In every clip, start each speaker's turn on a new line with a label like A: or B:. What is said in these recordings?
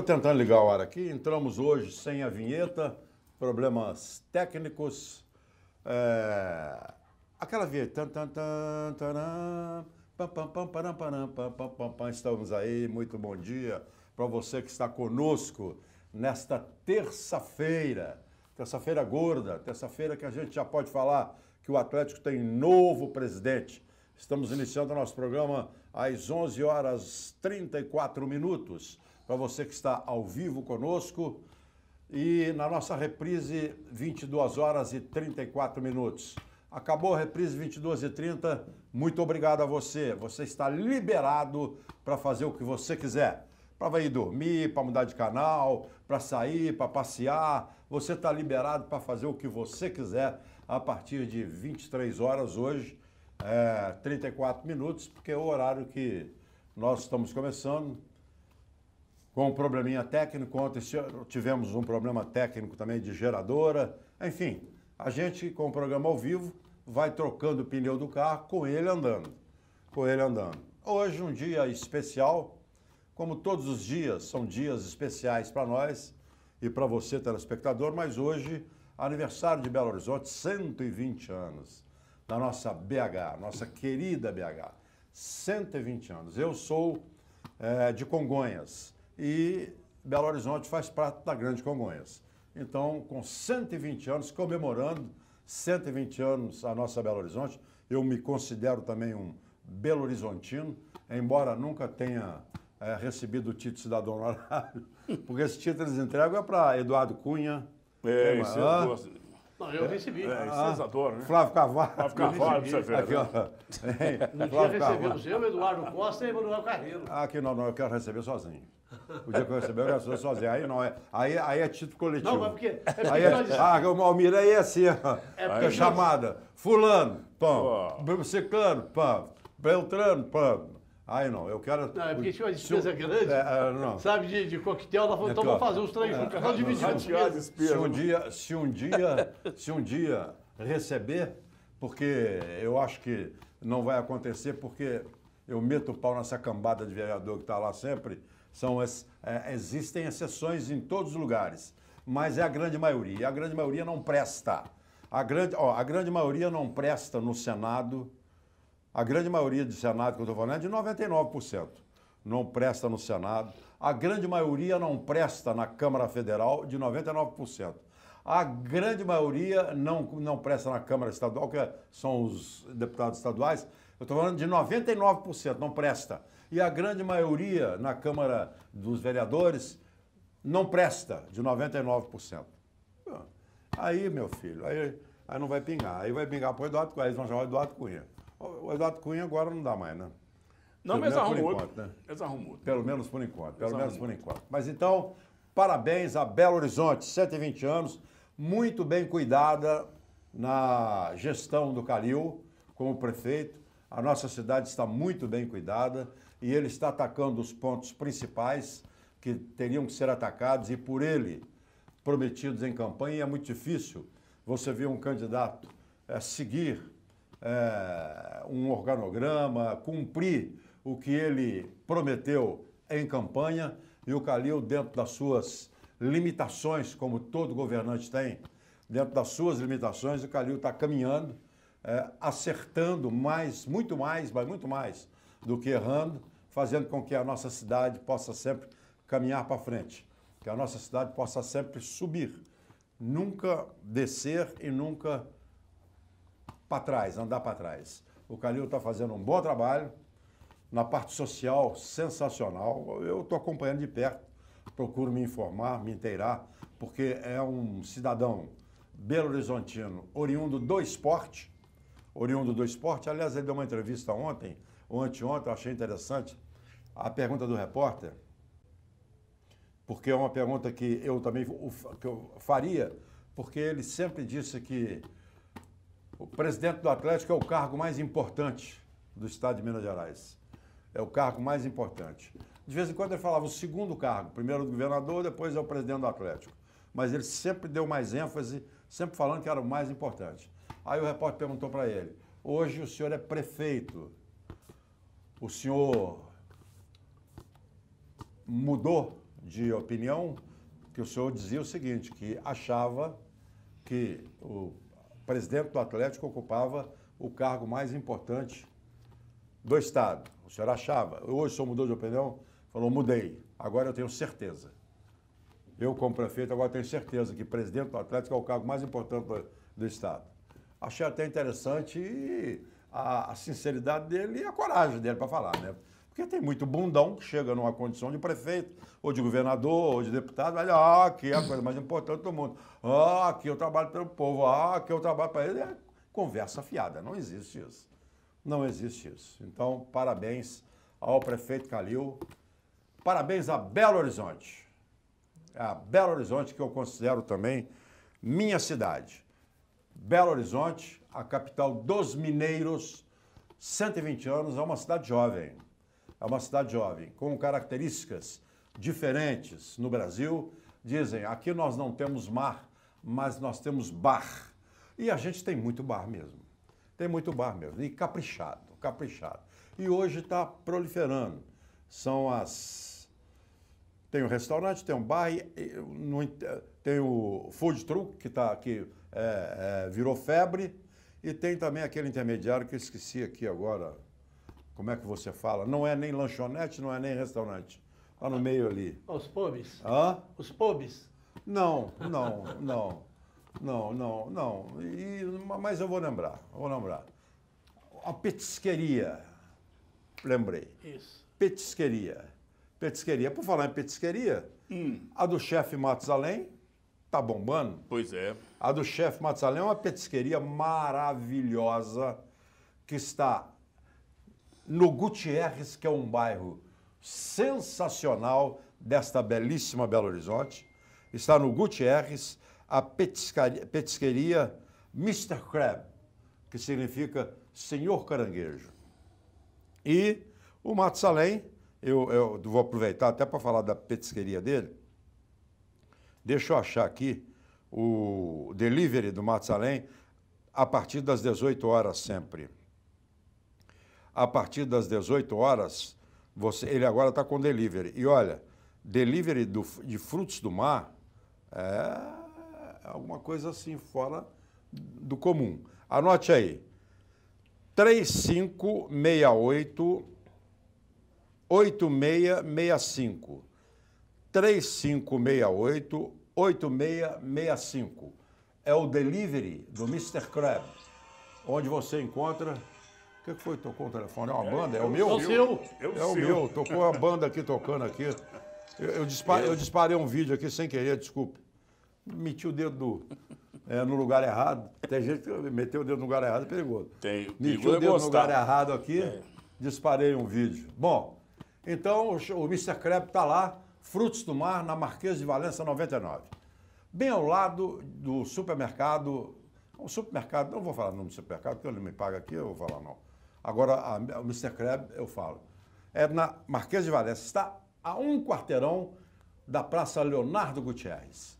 A: estou tentando ligar o ar aqui. Entramos hoje sem a vinheta, problemas técnicos. É... Aquela vinheta. Estamos aí, muito bom dia para você que está conosco nesta terça-feira. Terça-feira gorda, terça-feira que a gente já pode falar que o Atlético tem novo presidente. Estamos iniciando o nosso programa às 11 horas 34 minutos para você que está ao vivo conosco. E na nossa reprise, 22 horas e 34 minutos. Acabou a reprise 22 e 30. Muito obrigado a você. Você está liberado para fazer o que você quiser. Para ir dormir, para mudar de canal, para sair, para passear. Você está liberado para fazer o que você quiser a partir de 23 horas hoje, é, eh, 34 minutos, porque é o horário que nós estamos começando com um probleminha técnico. Ontem tivemos um problema técnico também de geradora. Enfim, a gente, com o programa ao vivo, vai trocando o pneu do carro com ele andando. Com ele andando. Hoje, um dia especial. Como todos os dias são dias especiais para nós e para você, telespectador, mas hoje, aniversário de Belo Horizonte, 120 anos da nossa BH, nossa querida BH. 120 anos. Eu sou é, de Congonhas e Belo Horizonte faz parte da Grande Congonhas. Então, com 120 anos, comemorando 120 anos a nossa Belo Horizonte, eu me considero também um Belo Horizontino, embora nunca tenha é, recebido o título cidadão honorário, porque esse título eles entregam é para Eduardo Cunha. É, tema, né, isso ah,
B: não, eu recebi. É, ah, vocês adoram, né? Flávio Carvalho. Flávio Carvalho, pra você ver. Aqui, ó. Né? Hein? Um dia o Eduardo Costa e Emanuel Carreiro.
A: Ah, não, não, eu quero receber sozinho eu conhecer eu garçom sozinho. Aí não, é. Aí, aí é título coletivo. Não, mas porque. É porque aí é, nós... Ah, o Malmira aí é assim, ó. É porque é chamada. Nós... Fulano, Pão Oh. Ciclano, Beltrano, Pão Aí não, eu quero. Não, é porque tinha uma despesa grande. É, é, não. Sabe, de, de coquetel,
B: nós então vamos fazer os três juntos. Nós dividimos. Se um dia,
A: se um dia, se um dia receber, porque eu acho que não vai acontecer, porque eu meto o pau nessa cambada de vereador que está lá sempre. São as, é, existem exceções em todos os lugares, mas é a grande maioria. a grande maioria não presta. A grande, ó, a grande maioria não presta no Senado. A grande maioria do Senado que eu estou falando é de 99%. Não presta no Senado. A grande maioria não presta na Câmara Federal, de 99%. A grande maioria não, não presta na Câmara Estadual, que são os deputados estaduais. Eu estou falando de 99%, não presta e a grande maioria na Câmara dos Vereadores não presta, de 99%. Aí, meu filho, aí, aí não vai pingar. Aí vai pingar para o Eduardo Cunha, eles vão chamar o Eduardo Cunha. O Eduardo Cunha agora não dá mais, né? Não, Pelo mas arrumou né? Pelo menos por enquanto. Pelo menos por enquanto. Mas então, parabéns a Belo Horizonte, 120 anos, muito bem cuidada na gestão do Calil como prefeito. A nossa cidade está muito bem cuidada e ele está atacando os pontos principais que teriam que ser atacados e por ele prometidos em campanha. E é muito difícil você ver um candidato é, seguir é, um organograma, cumprir o que ele prometeu em campanha e o Calil, dentro das suas limitações, como todo governante tem, dentro das suas limitações, o Calil está caminhando, é, acertando mais, muito mais, mas muito mais do que errando, fazendo com que a nossa cidade possa sempre caminhar para frente, que a nossa cidade possa sempre subir, nunca descer e nunca para trás, andar para trás. O Calil está fazendo um bom trabalho, na parte social sensacional. Eu estou acompanhando de perto, procuro me informar, me inteirar, porque é um cidadão belo-horizontino, oriundo do esporte, oriundo do esporte. Aliás, ele deu uma entrevista ontem ou anteontem, eu achei interessante a pergunta do repórter, porque é uma pergunta que eu também que eu faria, porque ele sempre disse que o presidente do Atlético é o cargo mais importante do estado de Minas Gerais. É o cargo mais importante. De vez em quando ele falava o segundo cargo, primeiro do governador, depois é o presidente do Atlético. Mas ele sempre deu mais ênfase, sempre falando que era o mais importante. Aí o repórter perguntou para ele: hoje o senhor é prefeito o senhor mudou de opinião, que o senhor dizia o seguinte, que achava que o presidente do Atlético ocupava o cargo mais importante do Estado. O senhor achava. Hoje o senhor mudou de opinião? Falou, mudei. Agora eu tenho certeza. Eu, como prefeito, agora tenho certeza que presidente do Atlético é o cargo mais importante do, do Estado. Achei até interessante e a, a sinceridade dele e a coragem dele para falar, né? Porque tem muito bundão que chega numa condição de prefeito, ou de governador, ou de deputado, vai ah, aqui é a coisa mais importante do mundo. Ah, aqui eu trabalho pelo povo, ah, aqui eu trabalho para ele. É conversa fiada, não existe isso. Não existe isso. Então, parabéns ao prefeito Calil, parabéns a Belo Horizonte. É a Belo Horizonte que eu considero também minha cidade. Belo Horizonte a capital dos mineiros, 120 anos, é uma cidade jovem. É uma cidade jovem, com características diferentes no Brasil. Dizem, aqui nós não temos mar, mas nós temos bar. E a gente tem muito bar mesmo. Tem muito bar mesmo. E caprichado, caprichado. E hoje está proliferando. São as. Tem um restaurante, tem um bar, tem o food truck, que, tá, que é, é, virou febre e tem também aquele intermediário que eu esqueci aqui agora, como é que você fala? Não é nem lanchonete, não é nem restaurante. Lá tá no meio ali. Os pubs? Hã? Os pubs? Não, não, não. Não, não, não. E, mas eu vou lembrar, vou lembrar. A petisqueria. Lembrei. Isso. Petisqueria. Petisqueria. Por falar em petisqueria, hum. a do chefe Matos Além tá bombando. Pois é. A do chefe Mazzalé é uma petisqueria maravilhosa que está no Gutierrez, que é um bairro sensacional desta belíssima Belo Horizonte. Está no Gutierrez a petiscaria, petisqueria Mr. Crab, que significa Senhor Caranguejo. E o Matos eu, eu vou aproveitar até para falar da petisqueria dele. Deixa eu achar aqui o delivery do Matsalém a partir das 18 horas sempre. A partir das 18 horas, você, ele agora está com delivery. E olha, delivery do, de frutos do mar é alguma coisa assim fora do comum. Anote aí. 3568 8665 3568 8665. É o delivery do Mr. Crab, onde você encontra. O que, foi? Tocou o telefone? É uma é, banda? É, é o meu? É o é seu. É o meu. Tocou a banda aqui tocando aqui. Eu, eu, eu disparei um vídeo aqui sem querer, desculpe. Meti o dedo do, é, no lugar errado. Tem gente que meteu o dedo no lugar errado é perigoso. Tem, Meti o é dedo no lugar errado aqui, disparei um vídeo. Bom, então o, o Mr. Crab está lá Frutos do Mar, na Marquês de Valença, 99. Bem ao lado do supermercado. O supermercado, não vou falar o nome do supermercado, porque ele me paga aqui, eu vou falar não. Agora, a, o Mr. Kreb, eu falo. É na Marquês de Valença. Está a um quarteirão da Praça Leonardo Gutierrez.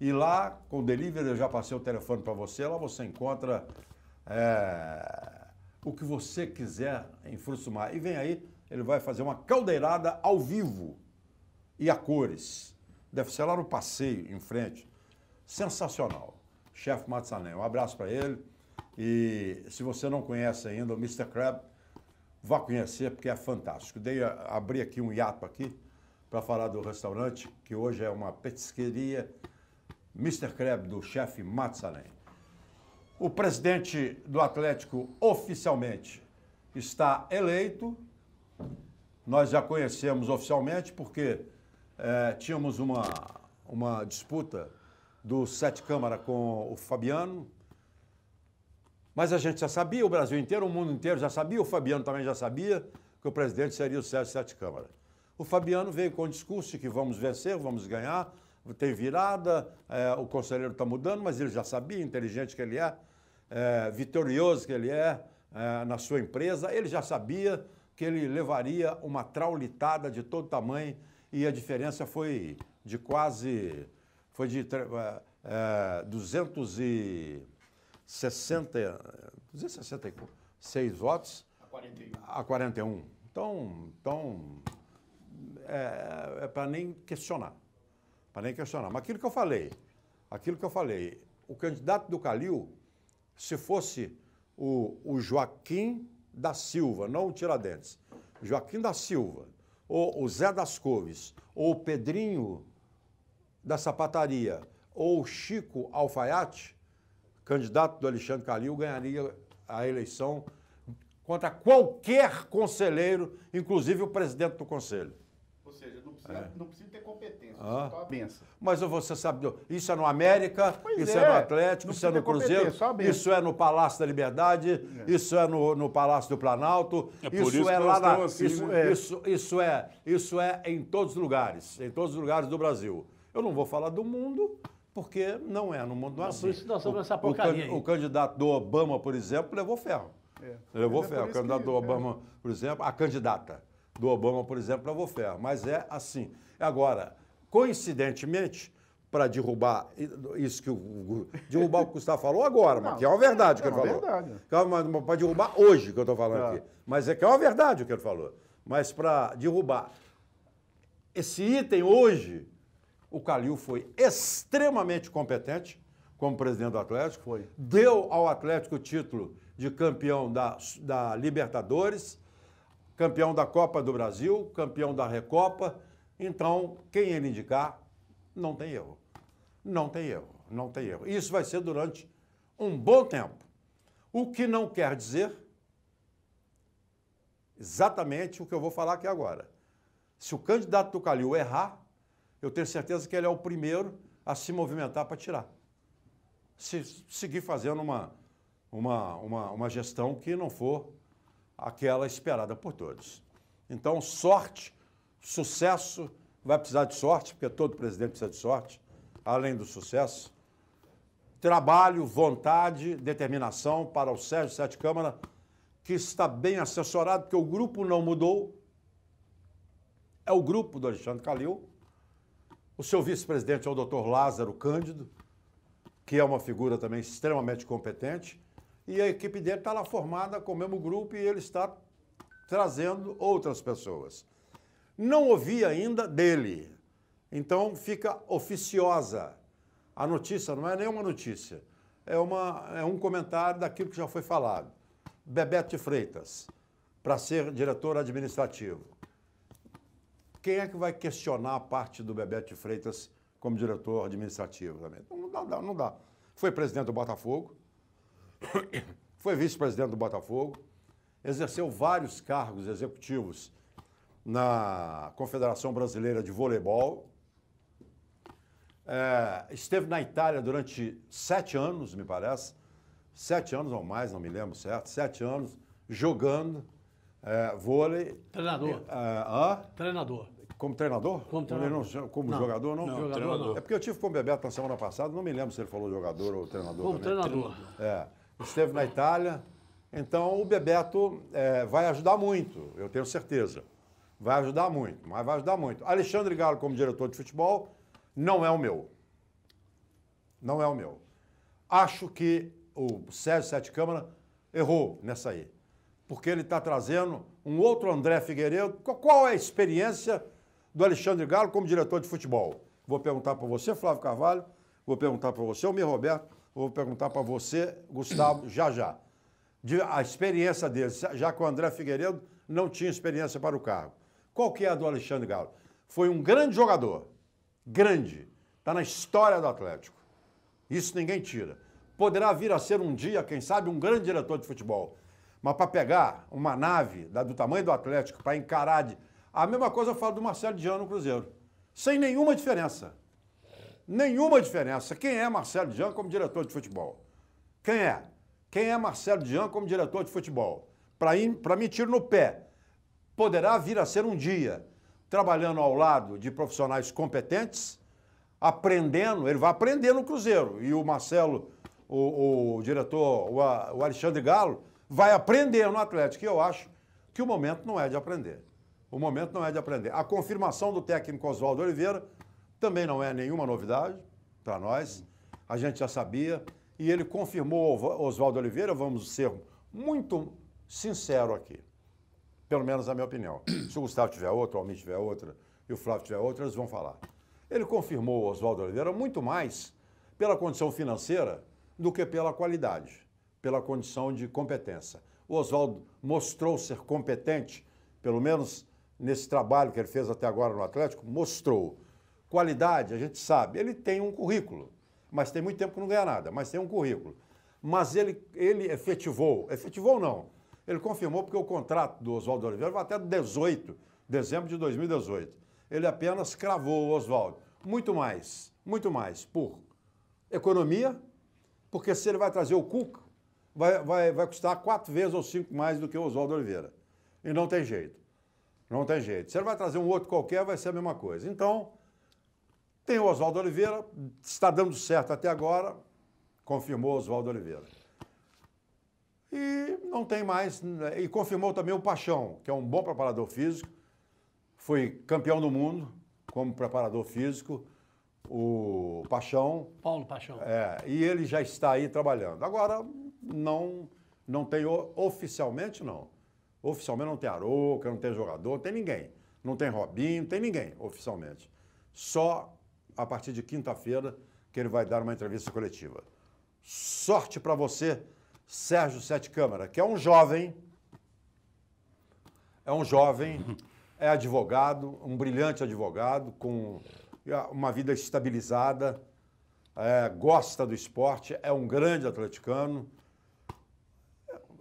A: E lá, com o delivery, eu já passei o telefone para você. Lá você encontra é, o que você quiser em Frutos do Mar. E vem aí, ele vai fazer uma caldeirada ao vivo e a cores. Deve ser lá no passeio, em frente. Sensacional. Chefe Matsané, um abraço para ele. E se você não conhece ainda o Mr. Crab, vá conhecer porque é fantástico. Dei, abri aqui um hiato aqui para falar do restaurante, que hoje é uma petisqueria Mr. Crab do chefe Matsanen. O presidente do Atlético oficialmente está eleito. Nós já conhecemos oficialmente porque é, tínhamos uma, uma disputa do Sete Câmara com o Fabiano, mas a gente já sabia, o Brasil inteiro, o mundo inteiro já sabia, o Fabiano também já sabia que o presidente seria o Sérgio Sete Câmara. O Fabiano veio com o discurso de que vamos vencer, vamos ganhar, tem virada, é, o conselheiro está mudando, mas ele já sabia, inteligente que ele é, é vitorioso que ele é, é, na sua empresa, ele já sabia que ele levaria uma traulitada de todo tamanho e a diferença foi de quase, foi de é, 260, 266 votos a 41. A 41. Então, então é, é para nem questionar, para nem questionar. Mas aquilo que eu falei, aquilo que eu falei, o candidato do Calil, se fosse o, o Joaquim da Silva, não o Tiradentes, Joaquim da Silva, ou o Zé das Couves, ou o Pedrinho da Sapataria, ou o Chico Alfaiate, candidato do Alexandre Calil, ganharia a eleição contra qualquer conselheiro, inclusive o presidente do conselho precisa, é.
C: não precisa ter competência, ah. só a benção.
A: Mas você sabe, isso é no América, pois isso é. é. no Atlético, não isso é no Cruzeiro, isso é no Palácio da Liberdade, é. isso é no, no, Palácio do Planalto, é isso, isso é lá na, assim, isso, né? isso, isso, é, isso é em todos os lugares, em todos os lugares do Brasil. Eu não vou falar do mundo, porque não é no mundo não, é assim. Isso nós somos o, essa porcaria. O, o candidato do Obama, por exemplo, levou ferro. É. Levou é ferro. O candidato que, do Obama, por exemplo, a candidata do Obama, por exemplo, a Vofer. Mas é assim. Agora, coincidentemente, para derrubar isso que o derrubar o que o Gustavo falou agora, mas que é uma verdade o que ele é falou. É verdade. Para derrubar hoje que eu estou falando é. aqui. Mas é que é uma verdade o que ele falou. Mas para derrubar esse item hoje, o Calil foi extremamente competente como presidente do Atlético. Foi. Deu ao Atlético o título de campeão da, da Libertadores campeão da Copa do Brasil, campeão da Recopa. Então, quem ele indicar, não tem erro. Não tem erro, não tem erro. Isso vai ser durante um bom tempo. O que não quer dizer exatamente o que eu vou falar aqui agora. Se o candidato do Calil errar, eu tenho certeza que ele é o primeiro a se movimentar para tirar. Se seguir fazendo uma, uma, uma, uma gestão que não for aquela esperada por todos. Então, sorte, sucesso, vai precisar de sorte, porque todo presidente precisa de sorte, além do sucesso. Trabalho, vontade, determinação para o Sérgio Sete Câmara, que está bem assessorado, porque o grupo não mudou. É o grupo do Alexandre Calil. O seu vice-presidente é o doutor Lázaro Cândido, que é uma figura também extremamente competente e a equipe dele está lá formada com o mesmo grupo e ele está trazendo outras pessoas. Não ouvi ainda dele, então fica oficiosa. A notícia não é nenhuma notícia, é, uma, é um comentário daquilo que já foi falado. Bebete Freitas, para ser diretor administrativo. Quem é que vai questionar a parte do Bebete Freitas como diretor administrativo Não dá, não dá. Foi presidente do Botafogo, foi vice-presidente do Botafogo, exerceu vários cargos executivos na Confederação Brasileira de Voleibol, é, esteve na Itália durante sete anos, me parece, sete anos ou mais, não me lembro certo, sete anos jogando é, vôlei. Treinador. É, treinador. Como treinador? Como, treinador. Não, como não. jogador, não? não jogador, não. É porque eu tive com o Bebeto na semana passada, não me lembro se ele falou jogador ou treinador. Como também. treinador. É esteve na Itália. Então o Bebeto é, vai ajudar muito, eu tenho certeza. Vai ajudar muito, mas vai ajudar muito. Alexandre Galo, como diretor de futebol, não é o meu. Não é o meu. Acho que o Sérgio Sete Câmara errou nessa aí. Porque ele está trazendo um outro André Figueiredo. Qual é a experiência do Alexandre Galo como diretor de futebol? Vou perguntar para você, Flávio Carvalho. Vou perguntar para você, Almir Roberto. Vou perguntar para você, Gustavo, já já. De, a experiência dele, já que o André Figueiredo não tinha experiência para o cargo. Qual que é a do Alexandre Galo? Foi um grande jogador. Grande. Está na história do Atlético. Isso ninguém tira. Poderá vir a ser um dia, quem sabe, um grande diretor de futebol. Mas para pegar uma nave da, do tamanho do Atlético, para encarar de. A mesma coisa eu falo do Marcelo Diano no Cruzeiro. Sem nenhuma diferença nenhuma diferença. Quem é Marcelo Jean como diretor de futebol? Quem é? Quem é Marcelo Jean como diretor de futebol? Para me tirar no pé. Poderá vir a ser um dia, trabalhando ao lado de profissionais competentes, aprendendo, ele vai aprender no Cruzeiro. E o Marcelo, o, o diretor, o, o Alexandre Galo, vai aprender no Atlético. E eu acho que o momento não é de aprender. O momento não é de aprender. A confirmação do técnico Oswaldo Oliveira também não é nenhuma novidade para nós, a gente já sabia. E ele confirmou, Oswaldo Oliveira, vamos ser muito sincero aqui, pelo menos na minha opinião. Se o Gustavo tiver outra, o Almir tiver outra e o Flávio tiver outra, eles vão falar. Ele confirmou Oswaldo Oliveira muito mais pela condição financeira do que pela qualidade, pela condição de competência. O Oswaldo mostrou ser competente, pelo menos nesse trabalho que ele fez até agora no Atlético, mostrou. Qualidade, a gente sabe, ele tem um currículo, mas tem muito tempo que não ganha nada, mas tem um currículo. Mas ele, ele efetivou, efetivou não, ele confirmou porque o contrato do Oswaldo Oliveira vai até 18, de dezembro de 2018. Ele apenas cravou o Oswaldo. Muito mais, muito mais, por economia, porque se ele vai trazer o Cuca, vai, vai, vai custar quatro vezes ou cinco mais do que o Oswaldo Oliveira. E não tem jeito. Não tem jeito. Se ele vai trazer um outro qualquer, vai ser a mesma coisa. Então, tem o Oswaldo Oliveira, está dando certo até agora, confirmou Oswaldo Oliveira. E não tem mais, né, e confirmou também o Paixão, que é um bom preparador físico, foi campeão do mundo como preparador físico, o Paixão. Paulo Paixão. É, e ele já está aí trabalhando. Agora, não, não tem oficialmente, não. Oficialmente não tem Aroca, não tem jogador, não tem ninguém. Não tem Robinho, não tem ninguém oficialmente. Só a partir de quinta-feira, que ele vai dar uma entrevista coletiva. Sorte para você, Sérgio Sete Câmara, que é um jovem, é um jovem, é advogado, um brilhante advogado, com uma vida estabilizada, é, gosta do esporte, é um grande atleticano.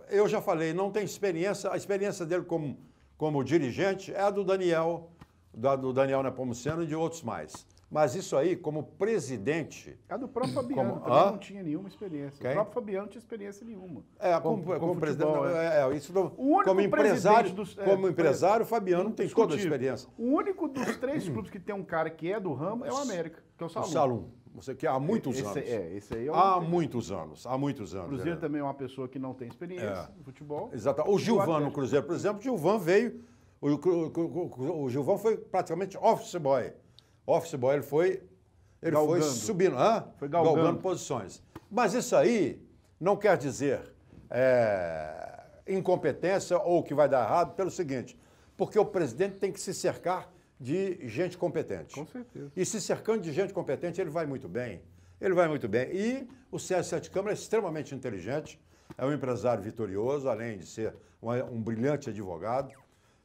A: Eu já falei, não tem experiência, a experiência dele como, como dirigente é a do Daniel, da, do Daniel Nepomuceno e de outros mais. Mas isso aí, como presidente.
C: É do próprio Fabiano como, também
A: ah? não tinha nenhuma experiência. Quem? O próprio
C: Fabiano não tinha experiência nenhuma.
A: É, como, como, como presidente. É. é, é, isso como empresário, dos, é, como empresário, o Fabiano tem discutível. toda a experiência.
C: O único dos três clubes que tem um cara que é do ramo é o América, que é o é Salum. O Salum.
A: Você que há muitos esse, é, anos. É, esse aí é Há muitos anos, há muitos anos. O Cruzeiro é.
C: também é uma pessoa que não tem experiência no futebol. Exato. O Gilvan no
A: Cruzeiro, por exemplo, o Gilvan veio. O, o, o, o Gilvan foi praticamente office boy office boy, ele foi, ele foi subindo, hã? Foi galgando. galgando posições. Mas isso aí não quer dizer é, incompetência ou que vai dar errado, pelo seguinte, porque o presidente tem que se cercar de gente competente. Com certeza. E se cercando de gente competente, ele vai muito bem. Ele vai muito bem. E o CS 7 Câmara é extremamente inteligente, é um empresário vitorioso, além de ser um, brilhante advogado.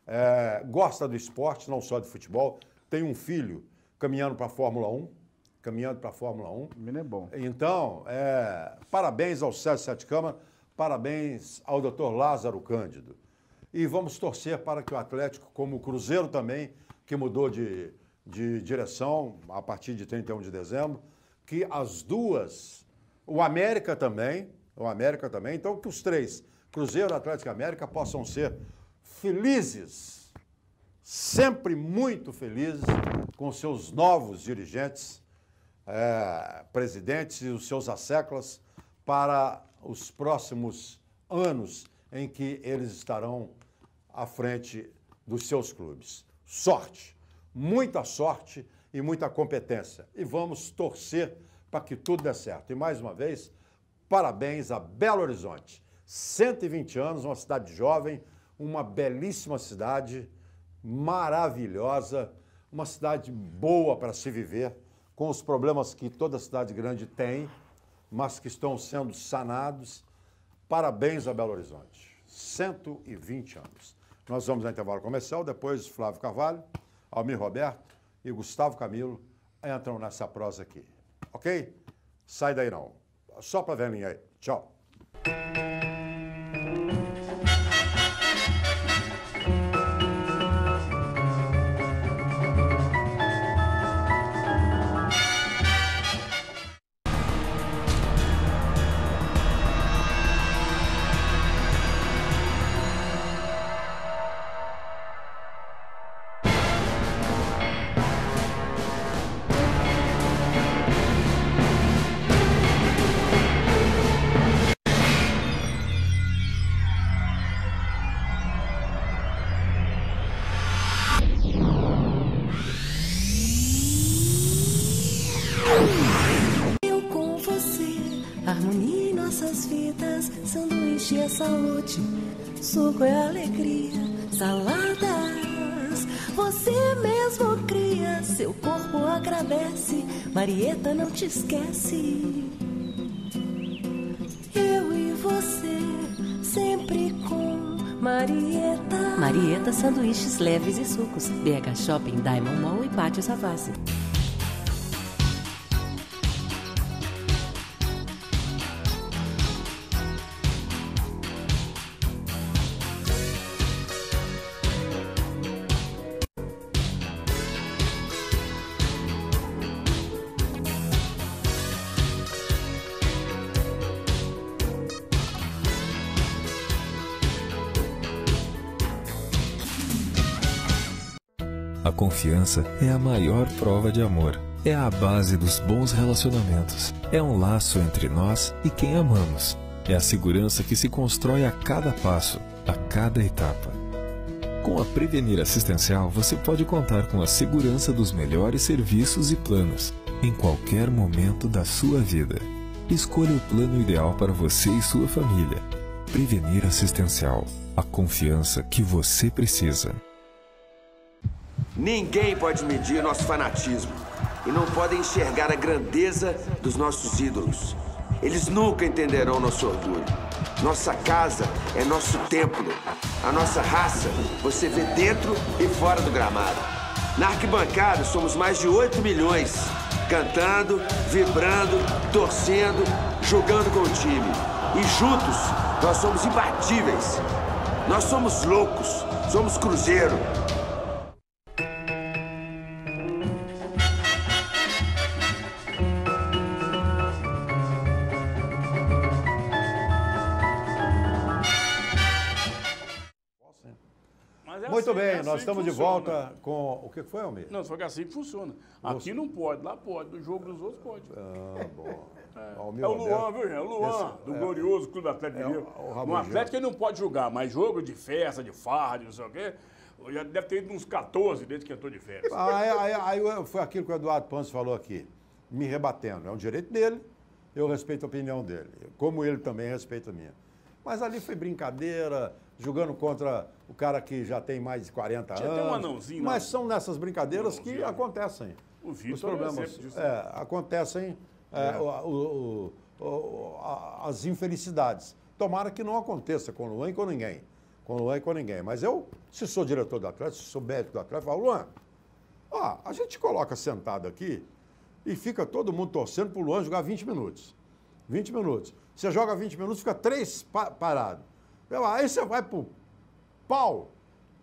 A: É, gosta do esporte, não só de futebol. Tem um filho caminhando para a Fórmula 1, caminhando para a Fórmula 1. Menino é bom. Então, é, parabéns ao Sérgio Sete Câmara, parabéns ao doutor Lázaro Cândido. E vamos torcer para que o Atlético, como o Cruzeiro também, que mudou de, de direção a partir de 31 de dezembro, que as duas, o América também, o América também, então que os três, Cruzeiro, Atlético e América, possam ser felizes sempre muito felizes com seus novos dirigentes, é, presidentes e os seus asseclas para os próximos anos em que eles estarão à frente dos seus clubes. Sorte, muita sorte e muita competência. E vamos torcer para que tudo dê certo. E mais uma vez, parabéns a Belo Horizonte. 120 anos, uma cidade jovem, uma belíssima cidade maravilhosa, uma cidade boa para se viver, com os problemas que toda cidade grande tem, mas que estão sendo sanados. Parabéns a Belo Horizonte. 120 anos. Nós vamos ao intervalo comercial, depois Flávio Carvalho, Almir Roberto e Gustavo Camilo entram nessa prosa aqui. Ok? Sai daí não. Só para a velhinha aí. Tchau.
C: Marieta não te esquece. Eu e você, sempre com Marieta.
D: Marieta, sanduíches leves e sucos. BH Shopping, Diamond
C: Mall e Pátio Savassi.
D: confiança é a maior prova de amor. É a base dos bons relacionamentos. É um laço entre nós e quem amamos. É a segurança que se constrói a cada passo, a cada etapa. Com a Prevenir Assistencial, você pode contar com a segurança dos melhores serviços e planos, em qualquer momento da sua vida. Escolha o plano ideal para você e sua família. Prevenir Assistencial a confiança que você precisa.
A: Ninguém pode medir nosso fanatismo e não podem enxergar a grandeza dos nossos ídolos. Eles nunca entenderão nosso orgulho. Nossa casa é nosso templo. A nossa raça você vê dentro e fora do gramado. Na arquibancada somos mais de 8 milhões, cantando, vibrando, torcendo, jogando com o time. E juntos nós somos imbatíveis. Nós somos loucos, somos Cruzeiro, nós estamos de volta com. O que foi, Almeida?
D: Não, só que assim que funciona. Aqui não pode, lá pode. No jogo dos outros pode. Ah, bom. É, é o Luan, viu, gente? É o Luan, do é, glorioso Clube do Atlético é, Mineiro. No Atlético ele não pode jogar, mas jogo de festa, de farra, de não sei o quê. Já deve ter ido uns 14 desde que entrou de férias. Ah,
A: é, aí, aí, foi aquilo que o Eduardo Pons falou aqui, me rebatendo. É um direito dele, eu respeito a opinião dele, como ele também respeita a minha. Mas ali foi brincadeira, jogando contra o cara que já tem mais de 40 Tinha anos. Tem um anãozinho, mas não. são nessas brincadeiras que é. acontecem. O os é problemas é é, acontecem é. é. O, o, o, as infelicidades. Tomara que não aconteça com o Luan e com ninguém. Com o Luan e com ninguém. Mas eu, se sou diretor do Atlético, se sou médico do Atlético, falo, Luan, ó, a gente coloca sentado aqui e fica todo mundo torcendo para o Luan jogar 20 minutos. 20 minutos. Você joga 20 minutos, fica três pa parado. Ah, aí você vai pro pau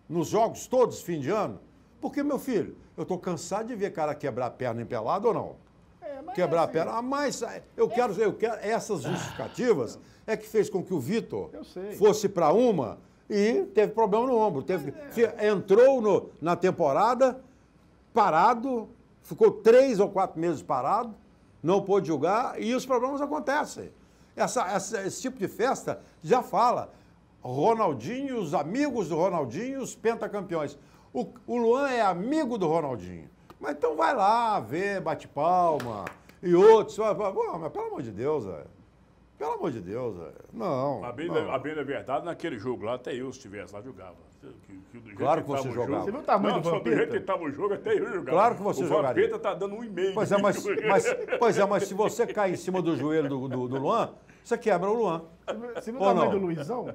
A: nos jogos todos, fim de ano. Porque, meu filho, eu estou cansado de ver cara quebrar a perna em pelado ou não? É, quebrar assim eh, é assim, a perna. Ah, mas eu quero, eu quero. Essas justificativas ah, é que fez com que o Vitor fosse para uma e teve problema no ombro. Teve, é. Entrou no, na temporada parado, ficou três ou quatro meses parado, não pôde julgar e os problemas acontecem. Essa, essa, esse tipo de festa já fala. Ronaldinho, os amigos do Ronaldinho, os pentacampeões. O, o Luan é amigo do Ronaldinho. Mas então vai lá, vê, bate palma. E outros. Pô, mas pelo amor de Deus, velho. Pelo amor de Deus, velho. Não. A bem, não.
D: A bem da verdade, naquele jogo lá, até eu, se estivesse lá, jogava. Que, que claro que, que você jogava. Jogo, você não, do Vampeta? Do jeito que tava o jogo, até eu jogava. Claro que você o jogaria. O Vampeta tá dando um e-mail. Pois é, mas, mas, pois é, mas se
A: você cair em cima do joelho do, do, do Luan, você quebra o Luan. Você não tá mais do
C: Luizão?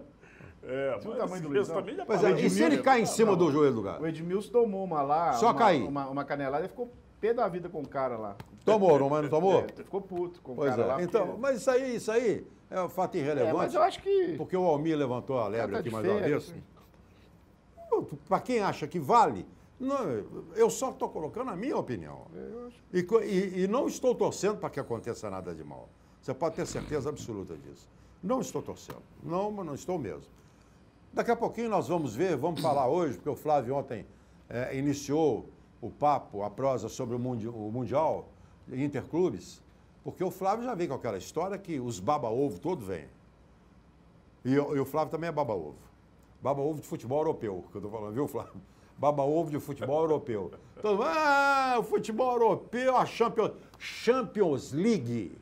C: É, mas o tamanho do Luizão. Também já pois é, Edmilson, e se ele cai em cima não, do joelho do cara? O Edmilson tomou uma lá, Só uma, cair. Uma, uma canelada e ficou pé da vida com o cara lá.
A: Tomou, Romano, tomou? É,
B: ficou
C: puto com o cara é. lá. Então, porque...
A: Mas isso aí, isso aí é um fato irrelevante. É, mas eu acho que... Porque o Almir levantou a lebre tá aqui mais uma vez. Assim. Para quem acha que vale, não, eu só estou colocando a minha opinião. É, e, e, e, não estou torcendo para que aconteça nada de mal. Você pode ter certeza absoluta disso. Não estou torcendo. Não, mas não estou mesmo. Daqui a pouquinho nós vamos ver, vamos falar hoje, porque o Flávio ontem é, iniciou o papo, a prosa sobre o, mundi o Mundial Interclubes, porque o Flávio já veio com aquela história que os baba-ovo todos vêm. E, e, o Flávio também é baba-ovo. Baba-ovo de futebol europeu, que eu estou falando, viu, Flávio? Baba-ovo de futebol europeu. Todo mundo, ah, o futebol europeu, a Champions, Champions League,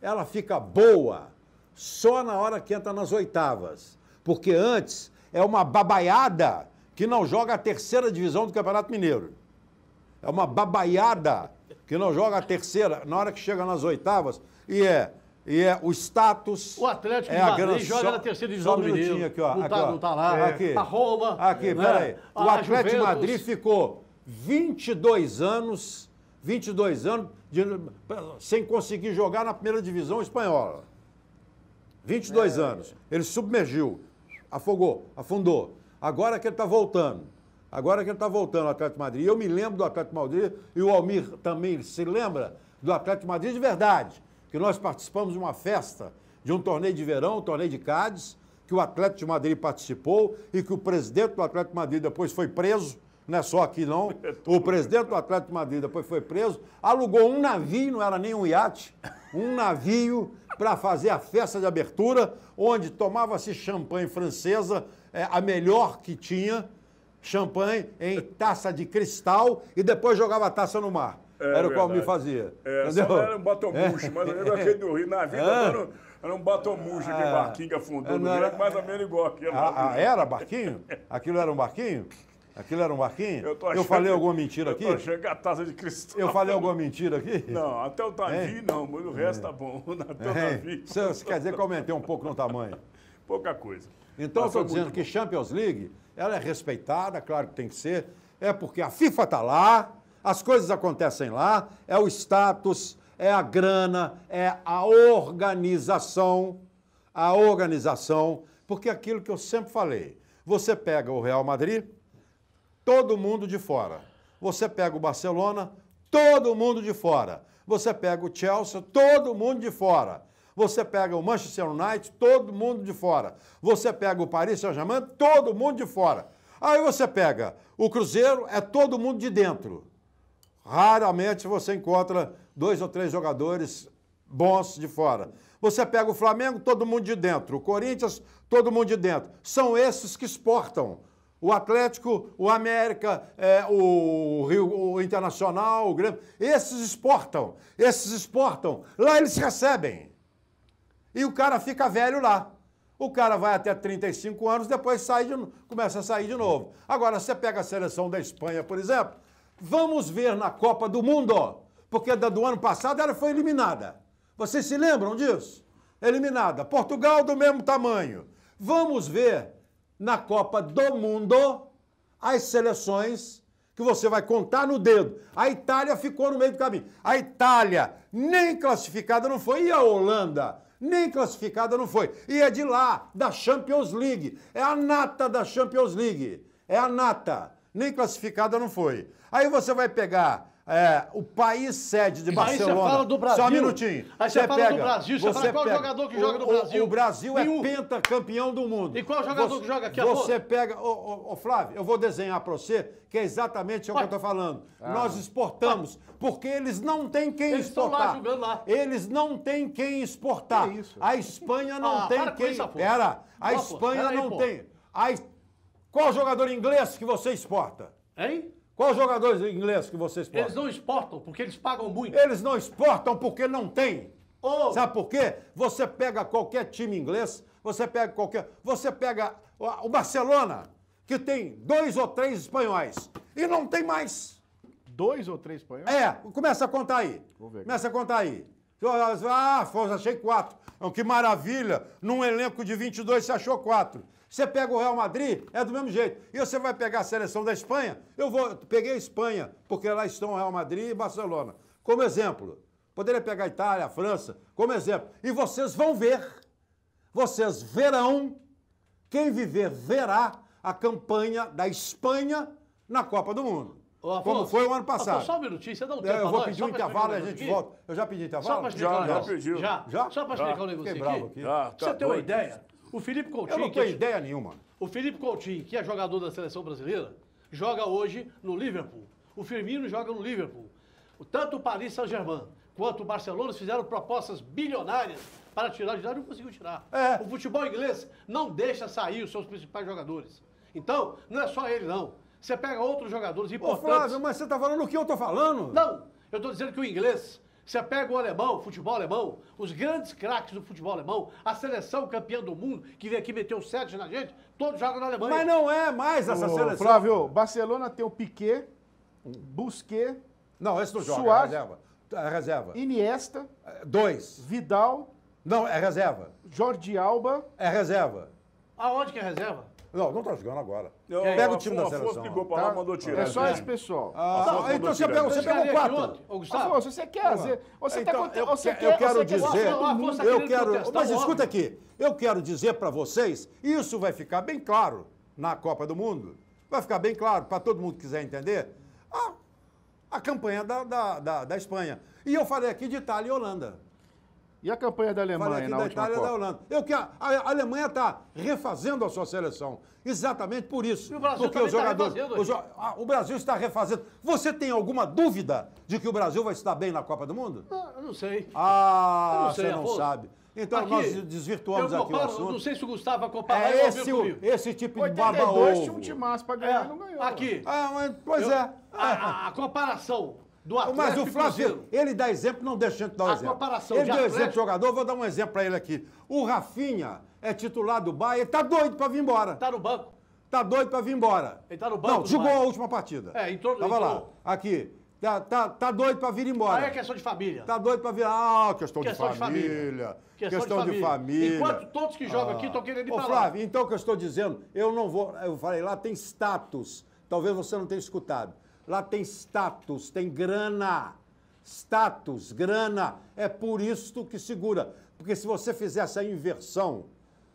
A: ela fica boa só na hora que entra nas oitavas porque antes é uma babaiada que não joga a terceira divisão do Campeonato Mineiro. É uma babaiada que não joga a terceira, na hora que chega nas oitavas, e é, e é o status. O Atlético é a Madrid grande, joga só, na terceira divisão do um Mineiro. Aqui, ó, não, tá, aqui, tá, ó, não tá lá. É, é. Aqui, a Roma. Aqui, né? peraí. O a Atlético Madrid ficou 22 anos, 22 anos, de, sem conseguir jogar na primeira divisão espanhola. 22 é. anos. Ele submergiu afogou, afundou. Agora que ele está voltando. Agora que ele está voltando ao Atlético Madrid. Eu me lembro do Atlético Madrid e o Almir também se lembra do Atlético Madrid de verdade. Que nós participamos de uma festa, de um torneio de verão, um torneio de Cádiz, que o Atlético de Madrid participou e que o presidente do Atlético de Madrid depois foi preso não é só aqui não. É o presidente do Atlético de Madrid depois foi preso, alugou um navio, não era nem um iate, um navio para fazer a festa de abertura, onde tomava-se champanhe francesa, é, a melhor que tinha, champanhe em taça de cristal e depois jogava a taça no mar. É, era o que me fazia. É, entendeu? só era um batomuxo, é. mas eu achei é.
D: do Rio. Na vida, era, ah. era um batomuxo ah. barquinho que barquinho afundou no era... mais ou menos igual aquele. É ah, ah, era
A: barquinho? Aquilo era um barquinho? Aquilo era um barquinho? Eu, eu falei alguma mentira aqui? Eu chega
D: a taça de cristal. Eu falei
A: alguma mentira aqui? Não, até o Davi é? não, mas o resto é. tá
D: bom. Até o Davi.
A: Você, quer dizer que eu aumentei um pouco no tamanho?
D: Pouca coisa.
A: Então, estou dizendo que Champions League, ela é respeitada, claro que tem que ser. É porque a FIFA está lá, as coisas acontecem lá, é o status, é a grana, é a organização. A organização, porque é aquilo que eu sempre falei, você pega o Real Madrid, todo mundo de fora. Você pega o Barcelona, todo mundo de fora. Você pega o Chelsea, todo mundo de fora. Você pega o Manchester United, todo mundo de fora. Você pega o Paris Saint-Germain, todo mundo de fora. Aí você pega o Cruzeiro, é todo mundo de dentro. Raramente você encontra dois ou três jogadores bons de fora. Você pega o Flamengo, todo mundo de dentro. O Corinthians, todo mundo de dentro. São esses que exportam o Atlético, o América, é, o Rio o Internacional, o Grêmio. Esses exportam, esses exportam. Lá eles recebem. E o cara fica velho lá. O cara vai até 35 anos, depois sai de, começa a sair de novo. Agora, você pega a seleção da Espanha, por exemplo, vamos ver na Copa do Mundo, porque da do ano passado ela foi eliminada. Vocês se lembram disso? Eliminada. Portugal do mesmo tamanho. Vamos ver na Copa do Mundo as seleções que você vai contar no dedo. A Itália ficou no meio do caminho. A Itália nem classificada não foi, e a Holanda nem classificada não foi. E é de lá, da Champions League. É a nata da Champions League. É a nata. Nem classificada não foi. Aí você vai pegar é, o país sede de Barcelona. Aí você fala do Brasil. Só um minutinho. Aí você, você fala pega, do Brasil, você, você fala qual pega, jogador que joga no Brasil. O, o Brasil é pentacampeão do mundo. E qual jogador você, que joga aqui? Você pega... Ô, Flávio, eu vou desenhar para você que é exatamente o que eu estou falando. Ah. Nós exportamos porque eles não têm quem eles exportar. Eles estão lá jogando lá. Eles não têm quem exportar. Que isso? A Espanha não ah, tem quem... Isso, Pera, a Espanha não tem. A... Qual jogador inglês que você exporta? Hein? Qual os jogadores ingleses que vocês exportam? Eles não exportam, porque eles pagam muito. Eles não exportam porque não tem. Oh. Sabe por quê? Você pega qualquer time inglês, você pega qualquer. Você pega o Barcelona, que tem dois ou três espanhóis, e não tem mais. Dois ou três espanhóis? É, começa a contar aí. Começa a contar aí. Ah, achei quatro. Então, que maravilha! Num elenco de 22 você achou quatro. Você pega o Real Madrid, é do mesmo jeito. E você vai pegar a seleção da Espanha? Eu vou, peguei a Espanha, porque lá estão o Real Madrid e Barcelona. Como exemplo. Poderia pegar a Itália, a França, como exemplo. E vocês vão ver, vocês verão, quem viver verá a campanha da Espanha na Copa do Mundo. Afonso, como foi o ano passado. Afonso, só um
B: minutinho, você dá um é, tempo Eu vou pedir um intervalo e a gente volta. Eu já pedi intervalo? Só explicar já, já, já? Só para explicar já. o um tá negócio aqui. aqui. Já, você tem uma tá ideia? O Felipe Coutinho. Eu não tenho é- ideia nenhuma. O Felipe Coutinho, que é jogador da seleção brasileira, joga hoje no Liverpool. O Firmino joga no Liverpool. Tanto o Paris Saint-Germain quanto o Barcelona fizeram propostas bilionárias para tirar de lá e não conseguiu tirar. É. O futebol inglês não deixa sair os seus principais jogadores. Então, não é só ele, não. Você pega outros jogadores importantes. Ô, Flávio,
A: mas você está falando o que eu estou falando?
B: Não, eu estou dizendo que o inglês você pega o alemão, o futebol alemão, os grandes craques do futebol alemão, a seleção campeã do mundo, que vem aqui meter o sete na gente, todos jogam na Alemanha.
C: Mas não é mais essa Ô, seleção. Flávio, Barcelona tem o Piquet, Busquet.
A: Não, esse não joga, é Suárez, é reserva. É reserva. Iniesta. É, dois. Vidal. Não, é reserva. Jordi Alba. É reserva.
B: Aonde que é reserva?
A: Não, não tá jogando agora. Eu, Pega o time da seleção. Ficou pra lá, tá? mandou tirar. É só né? esse pessoal. Ah, ah, então você pegou, você é quatro. Afonso, ah, você quer... Você tá então, eu, quer, eu quero dizer... Eu quero... Mas é escuta aqui. Eu quero dizer para vocês, isso vai ficar bem claro na Copa do Mundo. Vai ficar bem claro, para todo mundo que quiser entender, a, a campanha da, da, da, da Espanha. E eu falei aqui de Itália e Holanda. E a campanha da Alemanha aqui na da última Itália Copa? da Holanda. Eu que a, a Alemanha está refazendo a sua seleção. Exatamente por isso. E o Brasil porque os tá jogadores, tá os, ah, o Brasil está refazendo. Você tem alguma dúvida de que o Brasil vai estar bem na Copa do Mundo? Não, ah,
B: eu não sei. Ah, não sei, você não sabe.
A: Então aqui, nós desvirtuamos comparo, aqui o assunto.
B: Não sei se o Gustavo vai comparar. É esse,
A: esse tipo de
B: baba ovo. tinha um para ganhar, é, não ganhou. Aqui. Ah, mas, pois eu, é. A, a, a comparação
A: do Atlético Mas o Flávio, ele dá exemplo, não deixa gente dar um exemplo. Comparação ele de deu Atlético... exemplo de jogador, vou dar um exemplo para ele aqui. O Rafinha é titular do Bahia, ele tá doido para vir embora. Tá no banco. Tá doido para vir embora. Ele tá no banco. Não, jogou a última partida. É, entrou Tava entrou. lá. Aqui. Tá, tá, tá doido para vir embora. Aí é questão de família. Tá doido para vir. Ah, questão, questão de família. De família. Questão, questão de, família. de, família. Enquanto todos que jogam ah. aqui estão querendo ir Ô, Flávio, então o que eu estou dizendo, eu não vou. Eu falei lá, tem status. Talvez você não tenha escutado. Lá tem status, tem grana. Status, grana. É por isso que segura. Porque se você fizesse a inversão,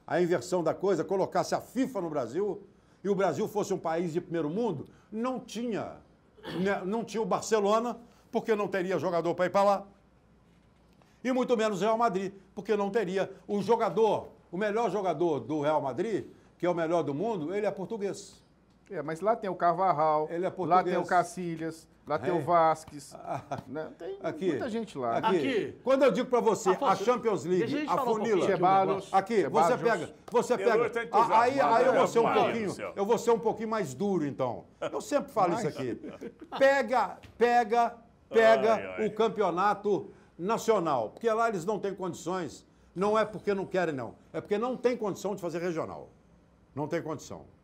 A: a inversão da coisa, colocasse a FIFA no Brasil e o Brasil fosse um país de primeiro mundo, não tinha. Né, não tinha o Barcelona, porque não teria jogador para ir para lá. E muito menos o Real Madrid, porque não teria. O jogador, o melhor jogador do Real Madrid, que é o melhor do mundo, ele é português.
C: É, mas lá tem o Carvajal, é lá tem o
A: Cacilhas, lá é. tem o é.
C: Vasques. Ah, ah.
A: né? Tem aqui, muita gente lá. Aqui. aqui. Quando eu digo para você, ah, a Champions League, a funila. Um aqui, você pega. Você pega. aí, aí eu vou ser um pouquinho. Eu vou ser um pouquinho mais duro, então. Eu sempre falo mas... isso aqui. Pega, pega, pega ai, ai. o campeonato nacional. Porque lá eles não têm condições. Não é porque não querem, não. É porque não tem condição de fazer regional. Não tem condição.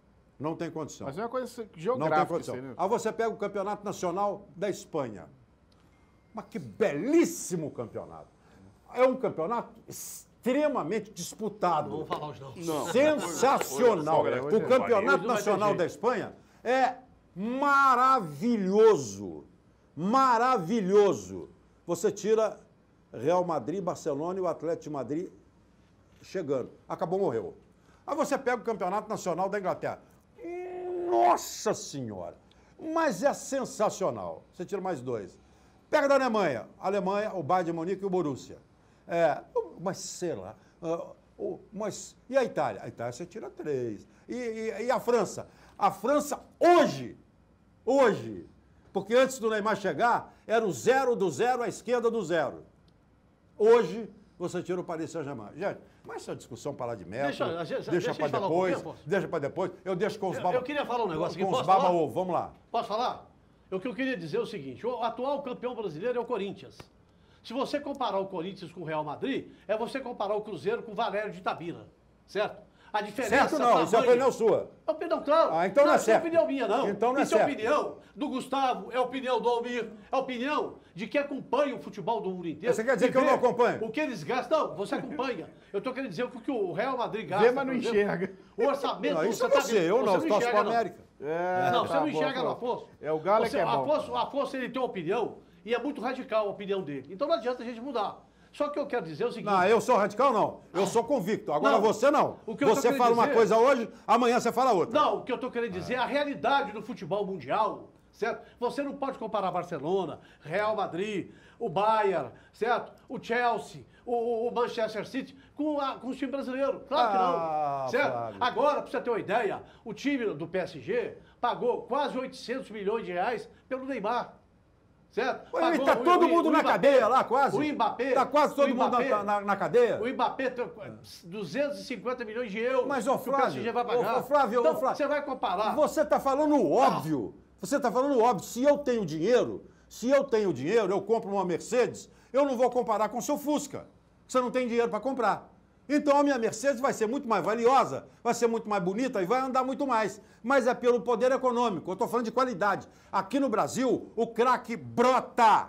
A: Não tem condição. Mas é uma
C: coisa geográfica. Assim, não tem condição. Assim, né? Aí
A: ah, você pega o Campeonato Nacional da Espanha. Mas que belíssimo campeonato. É um campeonato extremamente disputado. Não vou falar os nomes. Sensacional. o Campeonato Nacional da Espanha é maravilhoso. Maravilhoso. Você tira Real Madrid, Barcelona e o Atlético de Madrid chegando. Acabou, morreu. Aí você pega o Campeonato Nacional da Inglaterra. Nossa Senhora! Mas é sensacional. Você tira mais dois. Pega da Alemanha. Alemanha, o Bayern de Munique e o Borussia. É, mas sei lá. Ah, mas, e a Itália? A Itália você tira três. E, e, e a França? A França hoje, hoje, porque antes do Neymar chegar, era o zero do zero à esquerda do zero. Hoje, você tira o Paris Saint-Germain. Gente, mas essa discussão para lá de merda. Deixa, deixa, deixa, deixa para depois. deixa para depois. Eu deixo com os baba. Eu, eu queria falar um negócio aqui. Com os baba ovo, vamos lá.
B: Posso falar? O que eu queria dizer é o seguinte: o atual campeão brasileiro é o Corinthians. Se você comparar o Corinthians com o Real Madrid, é você comparar o Cruzeiro com o Valério de Tabira, certo? A diferença. Certo é não, tamanho... isso é opinião sua. É opinião, claro. Ah, então não, não é certo. Isso é opinião minha, não. Então não é isso é certo. é opinião do Gustavo, é opinião do Almir, é opinião de quem acompanha o futebol do mundo inteiro. Você quer dizer que eu não acompanho? O que eles gastam. Não, você acompanha. Eu estou querendo dizer o que o Real Madrid gasta. Vê, mas não enxerga. O orçamento não, isso é você, eu não, você não torço para América. É, não, tá, você não enxerga no tá Afonso. É o Galo é você, que é bom. Afonso, Afonso, ele tem uma opinião e é muito radical a opinião dele. Então não adianta a gente mudar. Só que eu quero dizer o seguinte. Não, eu sou
A: radical, não. Eu sou convicto. Agora não, você não. você fala dizer... uma é- coisa hoje, amanhã você fala outra.
B: Não, o que eu estou querendo dizer é a realidade do futebol mundial. Certo? Você não pode comparar Barcelona, Real Madrid, o Bayern, certo? O Chelsea, o, o Manchester City com, a, com o time brasileiro. Claro que não. Ah, certo? Agora, para você ter uma ideia, o time do PSG pagou quase 800 milhões de reais pelo Neymar. Certo? Ué, Pagou, tá todo o, mundo o, na cadeia lá, quase. O
A: Mbappé. Tá quase todo Mbappé, mundo na, na, na, cadeia.
B: O Mbappé, 250 milhões de euros. Mas, ó, Flávio. o PSG vai pagar. Ô, Flávio, então, ô, Flávio. Você vai comparar.
A: Você tá falando óbvio. Você tá falando óbvio. Se eu tenho dinheiro, se eu tenho dinheiro, eu compro uma Mercedes, eu não vou comparar com o seu Fusca. Você não tem dinheiro para comprar. Então a minha Mercedes vai ser muito mais valiosa, vai ser muito mais bonita e vai andar muito mais. Mas é pelo poder econômico. Eu estou falando de qualidade. Aqui no Brasil, o craque brota.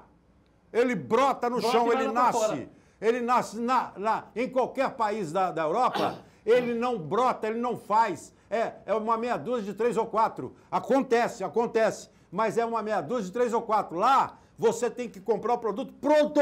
A: Ele brota no brota chão, ele nasce. Ele nasce na, na, em qualquer país da, da Europa, ele não brota, ele não faz. É, é uma meia dúzia de três ou quatro. Acontece, acontece. Mas é uma meia dúzia de três ou quatro. Lá, você tem que comprar o produto pronto.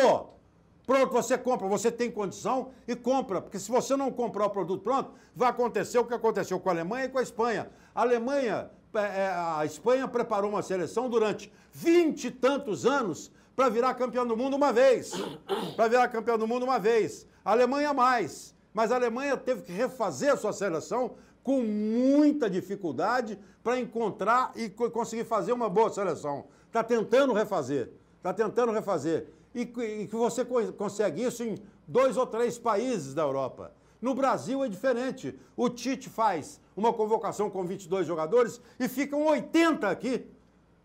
A: Pronto, você compra, você tem condição e compra, porque se você não comprar o produto pronto, vai acontecer o que aconteceu com a Alemanha e com a Espanha. A Alemanha, é, é, a Espanha preparou uma seleção durante vinte e tantos anos para virar campeão do mundo uma vez. Para virar campeão do mundo uma vez. A Alemanha mais. Mas a Alemanha teve que refazer a sua seleção com muita dificuldade para encontrar e conseguir fazer uma boa seleção. Está tentando refazer. Está tentando refazer e que você consegue isso em dois ou três países da Europa. No Brasil é diferente. O Tite faz uma convocação com 22 jogadores e ficam 80 aqui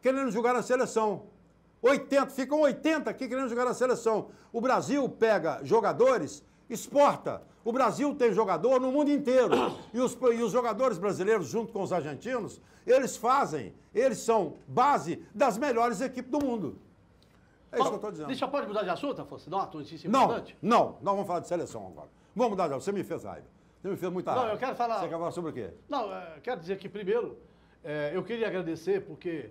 A: querendo jogar na seleção. 80, ficam 80 aqui querendo jogar na seleção. O Brasil pega jogadores, exporta. O Brasil tem jogador no mundo inteiro. E os, e os jogadores brasileiros, junto com os argentinos, eles fazem, eles são base das melhores equipes do mundo. É isso que eu estou dizendo.
B: Deixa, pode mudar de assunto, Afonso? não uma notícia não, importante?
A: Não, não vamos falar de seleção agora. Vamos mudar de assunto. Você me fez raiva. Você me fez muita raiva. Não, eu quero falar... Você quer falar sobre o quê?
B: Não, eu é, quero dizer que, primeiro, é, eu queria agradecer porque,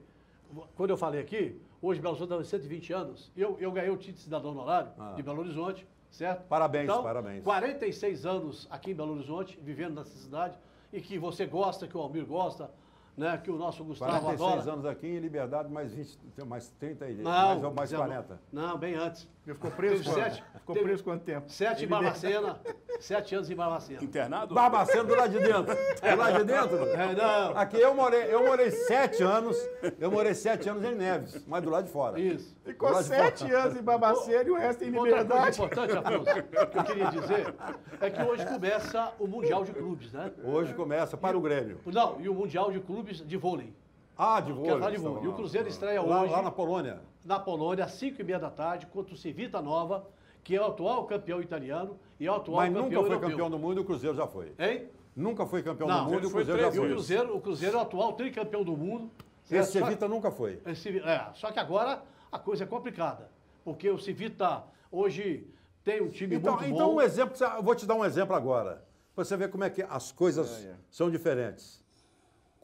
B: quando eu falei aqui, hoje Belo Horizonte está 120 anos. Eu, eu ganhei o título de cidadão honorário ah. de Belo Horizonte, certo? Parabéns, então, parabéns. 46 anos aqui em Belo Horizonte, vivendo nessa cidade, e que você gosta, que o Almir gosta,
A: né, que o nosso Gustavo 46 adora. anos aqui em liberdade, mais, 20, mais 30 e mais, mais 40.
B: Não, bem antes. Ele ficou preso teve Sete, ficou teve preso quanto tempo? Sete em Barbacena. sete anos em Barbacena. Internado? Barbacena do lado de dentro. Do lado de dentro?
A: É, não. Aqui eu morei, eu morei sete anos. Eu morei sete anos em Neves, mas do lado de fora. Isso. Ficou sete anos em
C: Barbacena e o resto em liberdade. Outra coisa importante,
A: Afonso, que eu queria dizer
B: é que hoje começa o Mundial de Clubes, né? Hoje começa para o Grêmio. Não, e o Mundial de Clubes de vôlei.
A: Ah, de é vôlei. É de vôlei. Lá, e o Cruzeiro estreia lá, hoje. Lá na Polônia.
B: Na Polônia, às 5 e meia da tarde, contra o Civita Nova, que é o atual campeão italiano e é o atual Mas campeão Mas nunca foi europeu. campeão
A: do mundo e o Cruzeiro já foi. Hein? Nunca foi campeão Não, do mundo e o Cruzeiro já foi. O Cruzeiro,
B: o Cruzeiro é o atual tricampeão do mundo.
A: Esse Civita nunca foi.
B: Esse, é, só que agora a coisa é complicada. Porque o Civita hoje tem um time então, muito então bom. Então, um exemplo,
A: vou te dar um exemplo agora. Pra você ver como é que as coisas é, é. são diferentes.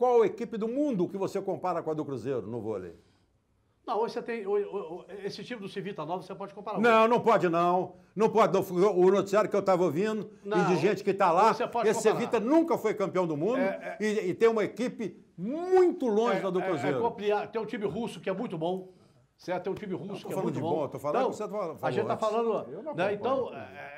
A: Qual equipe do mundo que você compara com a do Cruzeiro no vôlei?
B: Não, hoje você tem. esse time do Civita Nova você pode comparar. Não,
A: hoje. não pode não. Não pode. O noticiário que eu estava ouvindo não, e de gente que está lá, esse comparar. Civita nunca foi campeão do mundo é, é, e, e, tem uma equipe muito longe é, da do é, é Cruzeiro.
B: tem um time russo que é muito bom. Certo? Tem um time russo que é muito bom. bom. Estou falando então, você tá a gente está falando. Né, então,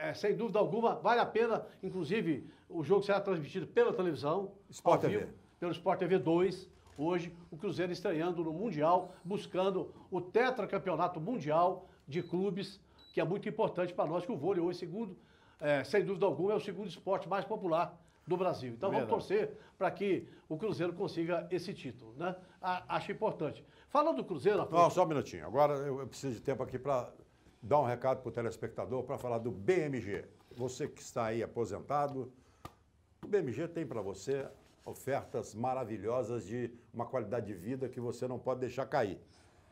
B: é, sem dúvida alguma, vale a pena. Inclusive, o jogo será transmitido pela televisão. Sport TV. Vivo pelo Sport TV 2, hoje, o Cruzeiro estreando no Mundial, buscando o tetracampeonato mundial de clubes, que é muito importante para nós, que o vôlei hoje, segundo, é, sem dúvida alguma, é o segundo esporte mais popular do Brasil. Então Verdade. vamos torcer para que o Cruzeiro consiga esse título, né? A, acho importante. Falando do Cruzeiro... Afonso... Não, só um
A: minutinho. Agora eu preciso de tempo aqui para dar um recado para o telespectador para falar do BMG. Você que está aí aposentado, o BMG tem para você ofertas maravilhosas de uma qualidade de vida que você não pode deixar cair.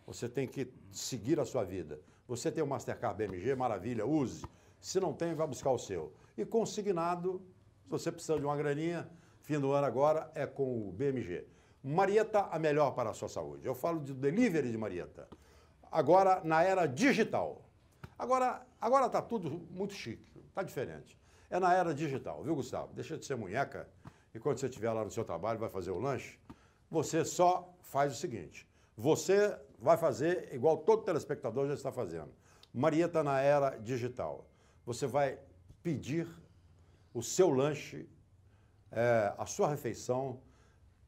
A: Você tem que seguir a sua vida. Você tem o Mastercard BMG, maravilha, use. Se não tem, vai buscar o seu. E consignado, se você precisa de uma graninha, fim do ano agora, é com o BMG. Marieta, a melhor para a sua saúde. Eu falo de delivery de Marieta. Agora, na era digital. Agora agora está tudo muito chique, está diferente. É na era digital, viu, Gustavo? Deixa de ser munheca e quando você estiver lá no seu trabalho, vai fazer o lanche, você só faz o seguinte: você vai fazer igual todo telespectador já está fazendo. Marieta tá na era digital. Você vai pedir o seu lanche, é, a sua refeição,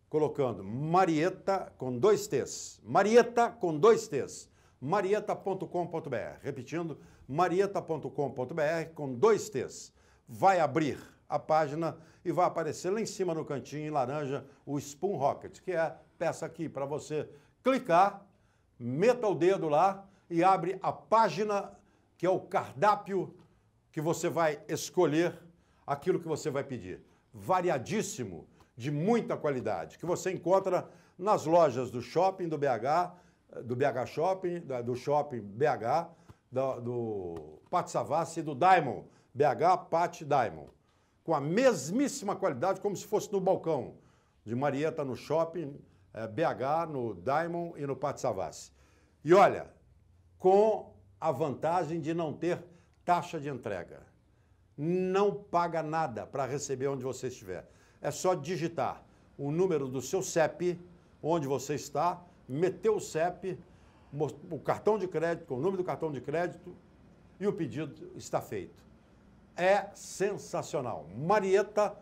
A: colocando Marieta com dois T's. Marieta com dois T's. Marieta.com.br. Repetindo, marieta.com.br com dois T's. Vai abrir a página e vai aparecer lá em cima no cantinho, em laranja, o Spoon Rocket, que é a peça aqui para você clicar, meta o dedo lá e abre a página que é o cardápio que você vai escolher aquilo que você vai pedir. Variadíssimo, de muita qualidade, que você encontra nas lojas do shopping do BH, do BH Shopping, do shopping BH, do, do Pat Savassi e do Diamond. BH Pat Diamond com a mesmíssima qualidade como se fosse no balcão de Marieta no shopping, BH, eh, no Diamond e no Pátio Savassi. E olha, com a vantagem de não ter taxa de entrega. Não paga nada para receber onde você estiver. É só digitar o número do seu CEP, onde você está, meter o CEP, o cartão de crédito, o número do cartão de crédito e o pedido está feito é sensacional. Marieta.com.br.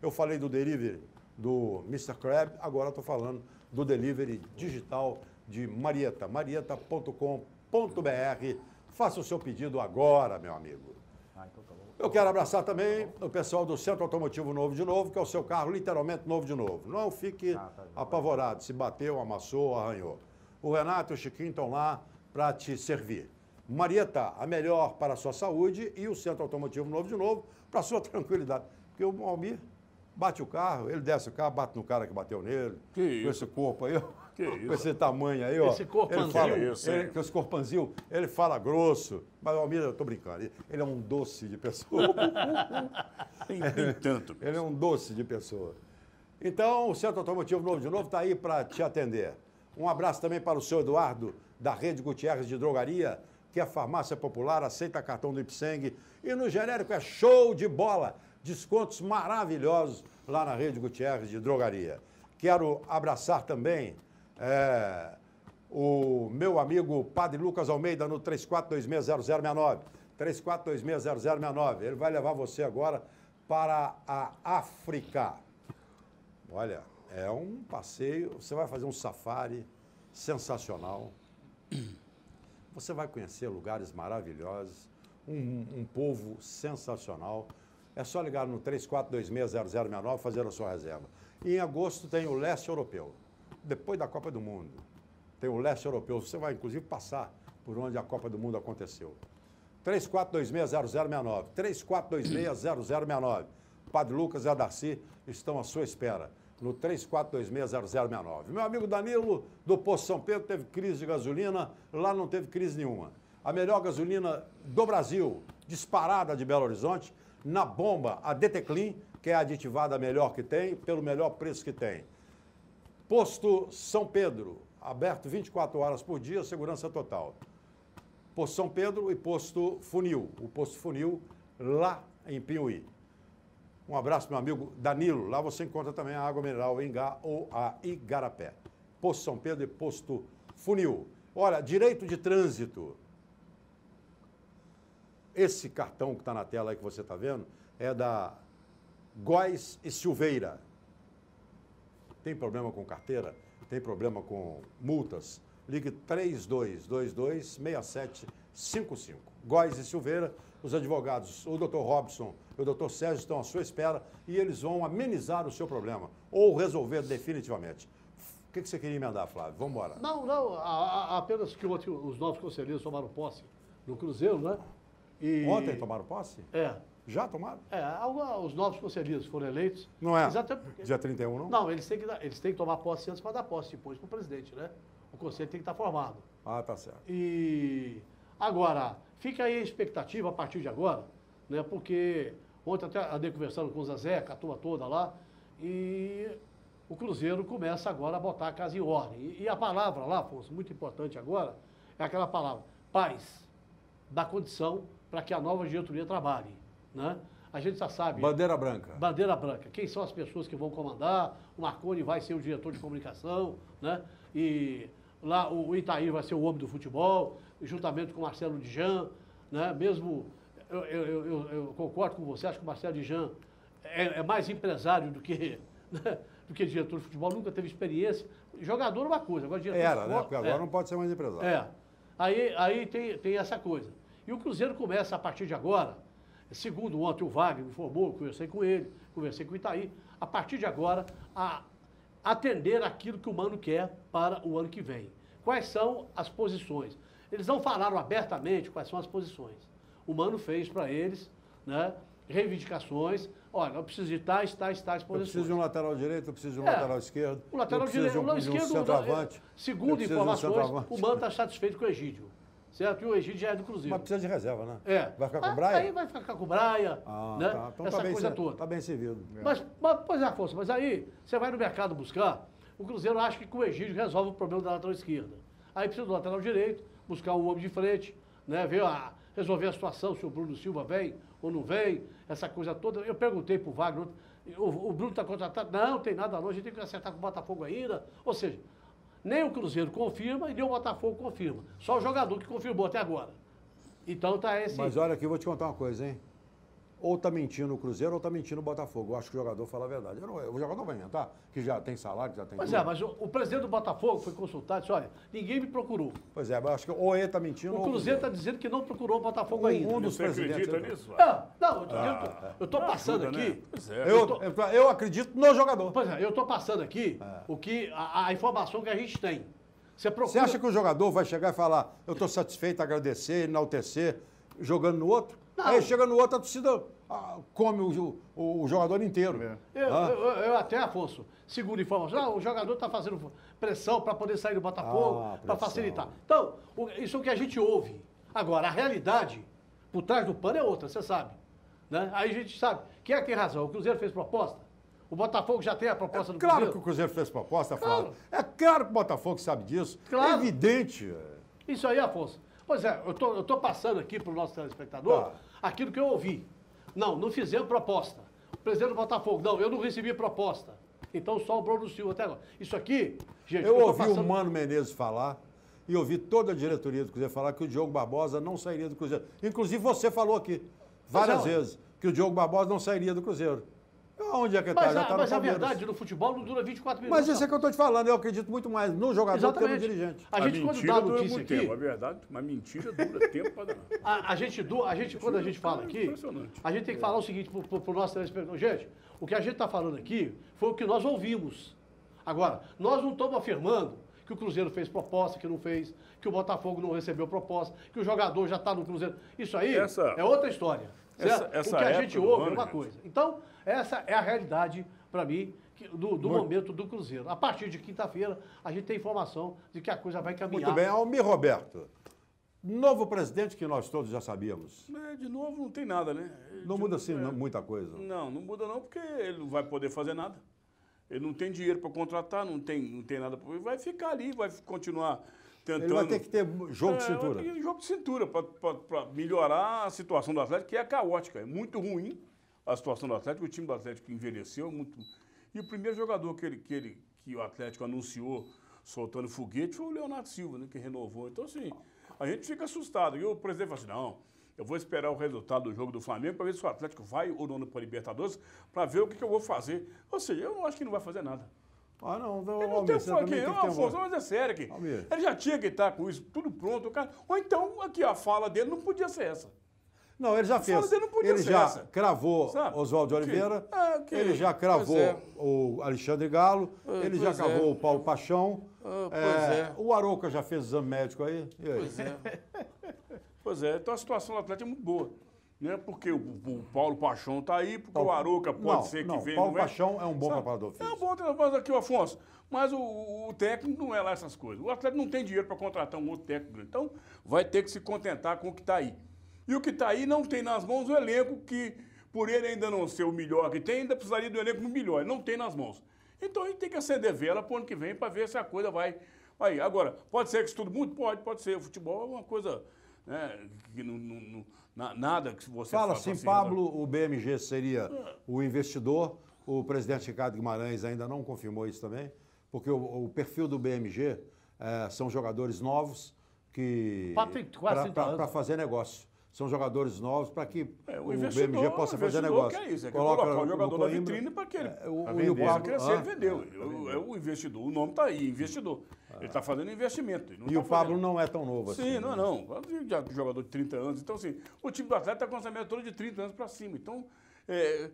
A: Eu falei do delivery do Mr. Crab, agora estou falando do delivery digital de Marieta. Marieta.com.br. Faça o seu pedido agora, meu amigo. Então tá eu quero abraçar também o pessoal do Centro Automotivo Novo de Novo, que é o seu carro literalmente novo de novo. Não fique ah, tá apavorado se bateu, amassou, arranhou. O Renato e o Chiquinho estão lá para te servir. Marieta, a melhor para a sua saúde e o Centro Automotivo Novo de novo para a sua tranquilidade. Porque o Almir bate o carro, ele desce o carro, bate no cara que bateu nele. Que com esse corpo aí, que com esse tamanho aí, ó. Esse corpanzil. Ele fala, isso, ele, que esse corpanzil, ele fala grosso. Mas o Almir, eu tô brincando, ele é um doce de pessoa. tem, tanto. Ele é um doce de pessoa. Então, o Centro Automotivo Novo de Novo está aí para te atender. Um abraço também para o seu Eduardo, da Rede Gutierrez de Drogaria, que a farmácia popular aceita cartão do Ipseng. E no genérico é show de bola. Descontos maravilhosos lá na Rede Gutierrez de Drogaria. Quero abraçar também é, o meu amigo Padre Lucas Almeida no 34260069. 34260069. Ele vai levar você agora para a África. Olha, é um passeio, você vai fazer um safari sensacional. Você vai conhecer lugares maravilhosos, um, um povo sensacional. É só ligar no 34260069 fazer a sua reserva. E em agosto tem o leste europeu. Depois da Copa do Mundo, tem o leste europeu. Você vai, inclusive, passar por onde a Copa do Mundo aconteceu. 34260069, 34260069. Padre Lucas e a estão à sua espera no 34260069. Meu amigo Danilo, do Poço São Pedro, teve crise de gasolina, lá não teve crise nenhuma. A melhor gasolina do Brasil, disparada de Belo Horizonte, na bomba, a Deteclin que é a aditivada melhor que tem, pelo melhor preço que tem. Posto São Pedro, aberto 24 horas por dia, segurança total. Posto São Pedro e Posto Funil. O Posto Funil lá em Piuí. Um abraço, meu amigo Danilo. Lá você encontra também a água mineral em Gá ou a Igarapé. Posto São Pedro e Posto Funil. Olha, direito de trânsito. Esse cartão que está na tela aí que você está vendo é da Góes e Silveira. Tem problema com carteira? Tem problema com multas? Ligue 3222 6755. Góes e Silveira, os advogados, o Dr. Robson e o doutor Sérgio estão à sua espera e eles vão amenizar o seu problema ou resolver definitivamente. O que, que você queria emendar, Flávio? Vamos embora. Não, não,
B: a, a, apenas que ontem os novos conselheiros tomaram posse no Cruzeiro, né? E... Ontem tomaram
A: posse? É. Já tomaram?
B: É, os novos conselheiros foram eleitos. Não é? Exatamente. Porque... Dia 31, não? Não, eles têm, que, eles têm que tomar posse antes para dar posse depois para o presidente, né? O conselho tem que estar tá formado. Ah, tá certo. E agora, fica aí a expectativa a partir de agora, né? Porque Ontem até andei conversando com o Zezé, com a turma toda lá, e o Cruzeiro começa agora a botar a casa em ordem. E, e a palavra lá, Afonso, muito importante agora, é aquela palavra, paz, da condição para que a nova diretoria trabalhe. Né? A gente já sabe. Bandeira branca. Bandeira branca. Quem são as pessoas que vão comandar? O Marconi vai ser o diretor de comunicação, né? E lá o Itaí vai ser o homem do futebol, juntamente com o Marcelo Dijan, né? Mesmo eu, eu, eu, eu concordo com você, acho que o Marcelo Dijan é, é mais empresário do que, né, do que diretor de futebol, nunca teve experiência. Jogador é uma coisa, agora diretor Era, de né, futebol, né? Porque agora é. não
A: pode ser mais empresário. É.
B: Aí, aí tem, tem essa coisa. E o Cruzeiro começa a partir de agora, segundo ontem o Wagner informou, conversei com ele, conversei com o Itaí, a partir de agora, a atender aquilo que o Mano quer para o ano que vem. Quais são as posições? Eles não falaram abertamente quais são as posições o Mano fez para eles, né? reivindicações. Olha, eu preciso de tais, tais, tais posições. Eu
A: preciso de um lateral direito, eu preciso de um é, lateral esquerdo. O lateral direito, um, o esquerdo, um centroavante. É, segundo informações, um
B: o Mano está satisfeito com o Egídio. Certo? E o Egídio já é do Cruzeiro. Mas precisa de reserva, né? É. Vai ficar com o ah, Braia? Aí vai ficar com o Braia, ah, tá. né? Então tá. Então Essa tá bem coisa ser, toda. Está bem servido. É. Mas, mas, pois é, Afonso, mas aí você vai no mercado buscar, o Cruzeiro acha que com o Egídio resolve o problema da lateral esquerda. Aí precisa do lateral direito, buscar um homem de frente, né? Veio a, resolver a situação, se o Bruno Silva vem ou não vem, essa coisa toda. Eu perguntei para o Wagner, o, Bruno está contratado? Não, tem nada longe, tem que acertar com o Botafogo ainda. Ou seja, nem o Cruzeiro confirma e nem o Botafogo confirma. Só o jogador que confirmou até agora. Então tá esse. Mas olha
A: aqui, eu vou te contar uma coisa, hein? ou tá mentindo o Cruzeiro ou tá mentindo o Botafogo. Eu acho que o jogador fala a verdade. Não, o jogador vai inventar, que já tem salário, já tem. Pois tudo. é, mas
B: o, o, presidente do Botafogo foi consultado e disse: olha, ninguém me
A: procurou. Pois é, mas acho que ou ele tá mentindo. O Cruzeiro está
B: dizendo que não procurou o Botafogo um, ainda. Um dos Você presidentes. acredita então. nisso? Não, não, eu tô ah, passando ajuda, aqui. Né? Pois é. Eu, eu, tô, eu,
A: acredito no jogador.
B: Pois é, eu tô passando aqui é. o que, a, a informação que a gente tem. Você, procura... Você acha
A: que o jogador vai chegar e falar: eu estou satisfeito, agradecer, enaltecer, jogando no outro? Aí chega no outro, a torcida ah, come o, o, o, jogador inteiro. É. Eu, ah. eu,
B: eu, até, Afonso, seguro informação. Ah, o jogador está fazendo pressão para poder sair do Botafogo, ah, para facilitar. Então, o, isso é o que a gente ouve. Agora, a realidade por trás do pano é outra, você sabe. Né? Aí a gente sabe. Quem é que tem razão? O Cruzeiro fez proposta? O Botafogo já tem
A: a proposta é do claro Cruzeiro? Claro que o Cruzeiro fez proposta, claro. Fala. É claro que o Botafogo sabe disso. É claro. É evidente.
B: Isso aí, Afonso. Pois é, eu tô, estou tô passando aqui para o nosso telespectador. Tá aquilo que eu ouvi. Não, não fizeram proposta. O presidente do Botafogo, não, eu não recebi proposta. Então só o Bruno Silva até agora. Isso aqui, gente, eu, eu ouvi passando... o
A: Mano Menezes falar e ouvi toda a diretoria do Cruzeiro falar que o Diogo Barbosa não sairia do Cruzeiro. Inclusive você falou aqui várias é, vezes que o Diogo Barbosa não sairia do Cruzeiro. Onde é que está? Mas, já é, tá mas é a verdade do futebol não dura 24
B: minutos. Mas isso é que eu estou
A: te falando. Eu acredito muito mais no jogador Exatamente. do que no dirigente. A, a gente, quando dá a aqui... Tempo, é
B: verdade, mas mentira dura tempo para dar. A, a, gente, do, a gente, quando a gente fala aqui, a gente tem que é. falar o seguinte para o nosso telespectador. Gente, o que a gente está falando aqui foi o que nós ouvimos. Agora, nós não estamos afirmando que o Cruzeiro fez proposta, que não fez, que o Botafogo não recebeu proposta, que o jogador já está no Cruzeiro. Isso aí Essa... é outra história. Essa, essa o que a gente ouve é uma né? coisa. Então, essa é a realidade, para mim, do, do momento do Cruzeiro. A partir de quinta-feira, a gente tem informação de que a coisa vai caminhar. Muito bem,
A: Almir Roberto. Novo presidente que nós todos já sabíamos.
D: É, de novo não tem nada, né?
A: Não de muda assim é... muita coisa.
D: Não, não muda não, porque ele não vai poder fazer nada. Ele não tem dinheiro para contratar, não tem, não tem nada para. Vai ficar ali, vai continuar Tentando... Ele vai ter que ter jogo é, de cintura. Vai ter jogo de cintura para melhorar a situação do Atlético, que é caótica. É muito ruim a situação do Atlético. O time do Atlético envelheceu muito. E o primeiro jogador que, ele, que, ele, que o Atlético anunciou soltando foguete foi o Leonardo Silva, né, que renovou. Então, assim, a gente fica assustado. E o presidente fala assim: não, eu vou esperar o resultado do jogo do Flamengo para ver se o Atlético vai ou não para Libertadores, para ver o que, que eu vou fazer. Ou seja, eu acho que não vai fazer nada.
A: Ah, não, não, eu não Almir, tenho aqui, não, Afonso,
D: mas é sério aqui. Almir. Ele já tinha que estar com isso tudo pronto, cara. Ou então, aqui, a fala dele não podia ser essa.
A: Não, ele já fez. ele já essa. cravou Oswaldo Oliveira, que, é, que, ele já cravou é. o Alexandre Galo, ah, é, ele já cravou o Paulo Paixão. Ah, pois é. é. O Aroca já fez exame médico aí. aí? Pois é.
D: pois é, então a situação do Atlético é muito boa né? Porque o, o Paulo Paixão está aí, porque o Aruca pode não, ser que não, venha. Paulo é? Paixão
A: é um bom trabalhador preparador físico.
D: É um bom treinador, aqui o Afonso. Mas o, o, técnico não é lá essas coisas. O atleta não tem dinheiro para contratar um outro técnico. Então vai ter que se contentar com o que está aí. E o que está aí não tem nas mãos o elenco que, por ele ainda não ser o melhor que tem, ainda precisaria do elenco melhor. Ele não tem nas mãos. Então a gente tem que acender vela para o ano que vem para ver se a coisa vai. Aí, agora, pode ser que isso tudo muito? Pode, pode ser. O futebol é uma coisa né, que não, não, não, nada que você fala. Fala assim, assim Pablo,
A: né? o BMG seria o investidor, o presidente Ricardo Guimarães ainda não confirmou isso também, porque o, o perfil do BMG é, eh, são jogadores novos que. para fazer negócio são jogadores novos para que é, o, o BMG possa fazer negócio. Que é isso, é Coloca colocar o jogador na vitrine para
D: que ele é, possa crescer ah, e é, vendeu. É, o investidor, o nome está aí, investidor. Ah. Ele está fazendo investimento. e tá o Pablo fazendo. não
A: é tão novo assim. Sim, não né? é
D: não. Já jogador de 30 anos. Então, assim, o time do Atlético está com a toda de 30 anos para cima. Então, é,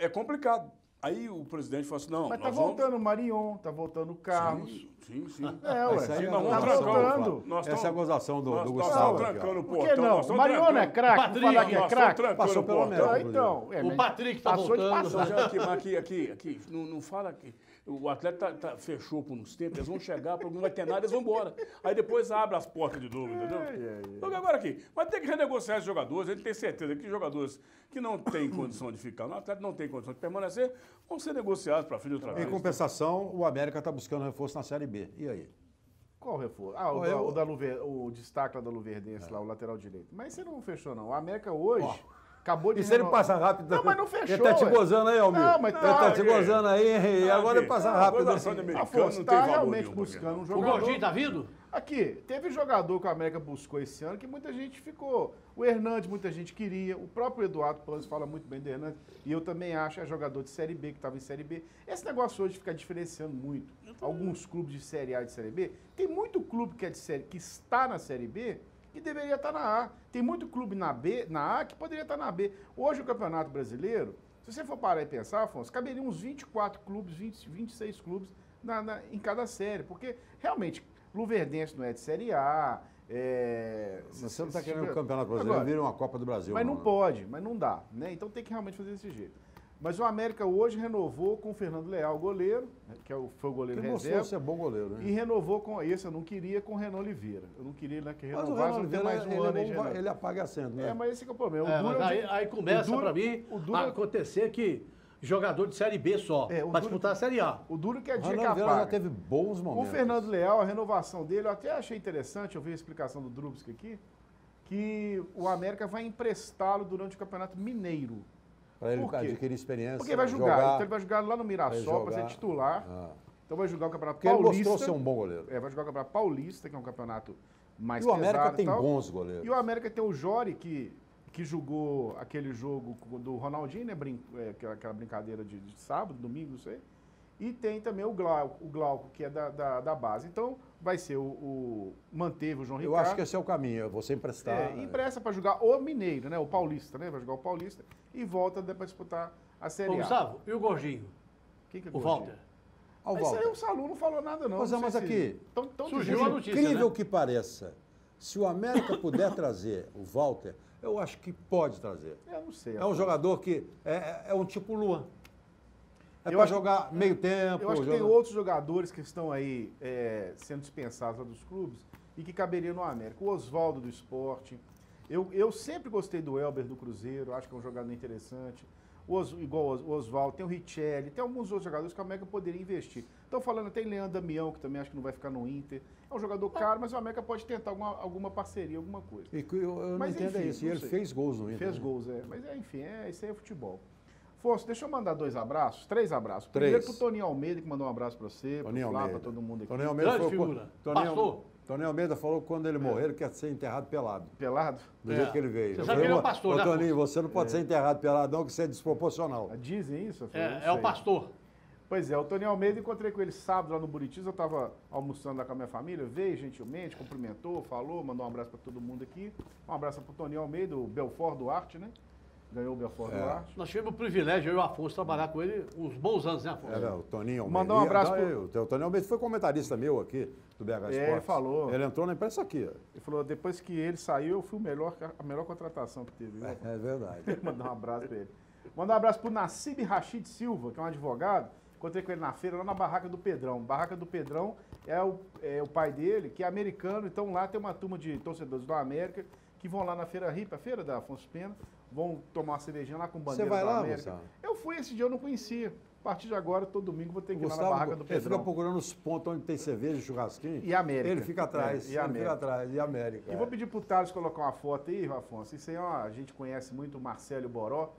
D: é complicado. Aí o presidente falou assim, não... Mas
C: tá voltando vamos... Marion, tá voltando Carlos. Sim,
A: sim. sim. É, ué. Sim, tá nós vamos tá voltando. Essa é a gozação do, nós, do Gustavo. estamos trancando o portão. Por que não? Marion é craque, Patrick, falar que é craque. Passou pelo menos. então, é, o Patrick tá passou voltando. Passou, já, aqui,
D: aqui, aqui, aqui. Não, não fala aqui o atleta tá, tá, fechou por uns tempos, eles vão chegar, porque não vai ter nada, eles vão embora. Aí depois abre as portas de novo, entendeu? É, é, é. Então agora aqui, vai ter que renegociar esses jogadores, ele tem certeza que jogadores que não têm condição de ficar o atleta, não tem condição de permanecer, vão ser negociados para frente outra vez. Em
A: compensação, o América está buscando reforço na Série B. E aí?
C: Qual reforço?
D: Ah,
A: o, é o,
C: o, da Luver, o destaque da Luverdense, é. lá, o lateral direito. Mas você não fechou, não. O América hoje... Oh Acabou de. E se ele passa
A: rápido. Não, mas não fechou. Ele tá te gozando aí, Almir. Não, mas tá. Ele tá, tá te é. gozando aí, e agora ele passa rápido. Assim. A Força ah, tá realmente
C: buscando um jogador. O Gordinho tá vindo? Aqui, teve jogador que o América buscou esse ano que muita gente ficou. O Hernandes, muita gente queria. O próprio Eduardo Planos fala muito bem do Hernandes. E eu também acho, é jogador de Série B que estava em Série B. Esse negócio hoje fica diferenciando muito. Alguns clubes de Série A e de Série B. Tem muito clube que, é de série, que está na Série B que deveria estar tá na A. Tem muito clube na B, na A que poderia estar tá na B. Hoje o Campeonato Brasileiro, se você for parar e pensar, Afonso, caberiam uns 24 clubes, 20, 26 clubes na, na, em cada série, porque realmente Luverdense não é de Série A. É, você não está querendo o tipo Campeonato Brasileiro, vira
A: uma Copa do Brasil. Mas não, não né? pode,
C: mas não dá. Né? Então tem que realmente fazer desse jeito. Mas o América hoje renovou com o Fernando Leal, goleiro, né, que é foi o goleiro que reserva. Você é bom goleiro, né? E renovou com esse, eu não queria com o Renan Oliveira.
B: Eu não queria né, que renovasse, mas o Renan Oliveira, mais um ele, é ano ele, ele, ele
A: apaga sendo, né? É, mas esse é o problema. É, Dura, aí, aí, começa para
B: mim Dura, acontecer que jogador de Série B só, é, para disputar a Série A. O duro
C: que é dia que apaga. já teve
A: bons momentos. O
C: Fernando Leal, a renovação dele, eu até achei interessante, eu vi a explicação do Drubsky aqui, que o América vai emprestá-lo durante o Campeonato Mineiro.
A: Para ele adquirir experiência. Porque vai jogar. jogar. Então ele vai jogar lá no Mirassol para ser titular. Ah.
C: Então vai jogar o Campeonato Porque Paulista. Ele mostrou ser um bom goleiro. É, vai jogar o Campeonato Paulista, que é um campeonato mais e pesado. E o América tem tal. bons goleiros. E o América tem o Jori, que, que jogou aquele jogo do Ronaldinho, né? Brin é, aquela brincadeira de, de, sábado, domingo, não sei. E tem também o Glauco, o Glauco que é da, da, da base. Então, vai ser o, o, manteve
A: o João Ricardo. Eu acho que esse é o caminho, é você emprestar. É,
C: empresta né? para jogar o Mineiro, né? O Paulista, né? Vai jogar o Paulista e volta para disputar
B: a Série
A: A. Gustavo, e o Gordinho?
B: Quem que é o Gordinho? Walter? Ao
A: ah, Esse Walter.
C: aí o Salu não falou nada, não. Pois é, mas aqui, tão, tão surgiu a notícia,
A: incrível né? que pareça, se o América puder trazer o Walter, eu acho que pode trazer. Eu não sei. É um coisa. jogador que é, é, é um tipo Luan. É para jogar meio é, tempo. Eu acho que tem outros
C: jogadores que estão aí é, sendo dispensados lá dos clubes e que caberiam no América. O Oswaldo do Esporte, eu, eu sempre gostei do Elber do Cruzeiro, acho que é um jogador interessante. Os, igual o Oswaldo, tem o Richelli, tem alguns outros jogadores que a América poderia investir. Estão falando, tem Leandro Damião, que também acho que não vai ficar no Inter. É um jogador tá. caro, mas a América pode tentar alguma, alguma parceria, alguma coisa.
A: E eu, eu mas, não entendo enfim, isso. ele fez gols no Inter. Fez né?
C: gols, é. Mas é, enfim, é, isso aí é futebol. Força, deixa eu mandar dois abraços, três abraços. Três. Primeiro pro Toninho Almeida,
A: que mandou um abraço para você, Toninho pro Flá, pra todo mundo aqui. Toninho Almeida Grande foi, figura. Toninho, Passou. Tony Almeida falou que quando ele é. morrer, ele quer ser enterrado pelado. Pelado? Do jeito é. que ele veio. Você eu sabe falei, que ele é o pastor, né? Toninho, você não pode é. ser enterrado pelado, não, que ah, isso é desproporcional. Dizem isso? Filho? É, é o pastor. Pois é, o Tony
C: Almeida, encontrei com ele sábado lá no Buritis, eu estava almoçando lá com a minha família, veio gentilmente, cumprimentou, falou, mandou um abraço para todo mundo aqui. Um abraço para o Tony Almeida, o Belfort Duarte, né? Ganhou o Belfort
A: é. Duarte.
B: Nós tivemos o privilégio, eu e o Afonso, trabalhar com ele uns bons anos, né, Afonso? Era, o
A: Toninho Almeida. Mandou um abraço para o... O Tony Almeida foi comentarista meu aqui, do BH É, ele falou. Ele entrou na imprensa aqui. Ele
C: falou, depois que ele saiu, eu fui o melhor, a melhor contratação que teve. É, é, verdade. Mandar um abraço para ele. Mandar um abraço para o Nassib Rachid Silva, que é um advogado. Encontrei com ele na feira, lá na Barraca do Pedrão. Barraca do Pedrão é o, é o pai dele, que é americano. Então lá tem uma turma de torcedores do América que vão lá na Feira Ripa, feira da Afonso Pena, vão tomar uma cervejinha lá com bandeira Você vai lá, América. Eu fui esse dia, eu não conhecia. A partir de agora, todo domingo vou ter que Gustavo, ir lá na barraca do Pedrão. Ele fica
A: procurando os pontos onde tem cerveja, churrasquinho. E América. Ele fica atrás. É, e América. fica
C: atrás. E América. E é. vou pedir o Thales colocar uma foto aí, Afonso. Isso aí, ó, é a gente conhece muito o Marcelo Boró,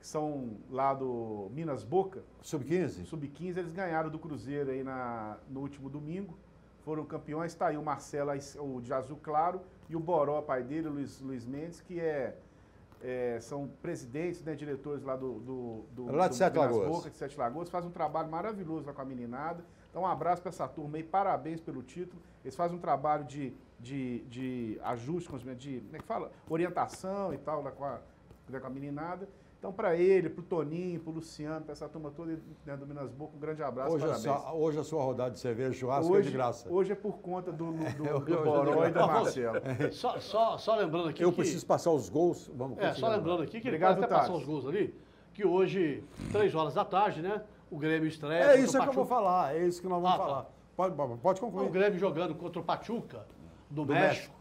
C: que são lá do Minas Boca. Sub-15? Sub-15, eles ganharam do Cruzeiro aí na, no último domingo. Foram campeões, Está aí o Marcelo, o de azul claro, e o Boró, pai dele, Luiz, Luiz Mendes, que é é, são presidentes, né, diretores lá do, do, do, lá de, do Sete Lagoas. Boca, de Sete Lagoas, fazem um trabalho maravilhoso lá com a meninada. Então, um abraço para essa turma aí, parabéns pelo título. Eles fazem um trabalho de, de, de ajuste, de, como é que fala? Orientação e tal, lá com a, com a meninada. Então, para ele, para o Toninho, para o Luciano, para essa turma toda né, do Minas Boca, um grande abraço,
A: hoje parabéns. A sua, hoje a sua rodada de cerveja churrasco hoje, é de graça.
B: Hoje é por conta do, do, é, do, do Boró e da Marcela. É. Só, só, só, lembrando aqui Eu que, preciso
A: passar os gols. Vamos é, só lembrando aqui que ele Obrigado, até passar os
B: gols ali, que hoje, três horas da tarde, né, o Grêmio estreia... É isso que eu vou
A: falar, é isso que nós vamos ah, tá. falar. Pode, pode concluir. O Grêmio
B: jogando contra o Pachuca, do, do México. México.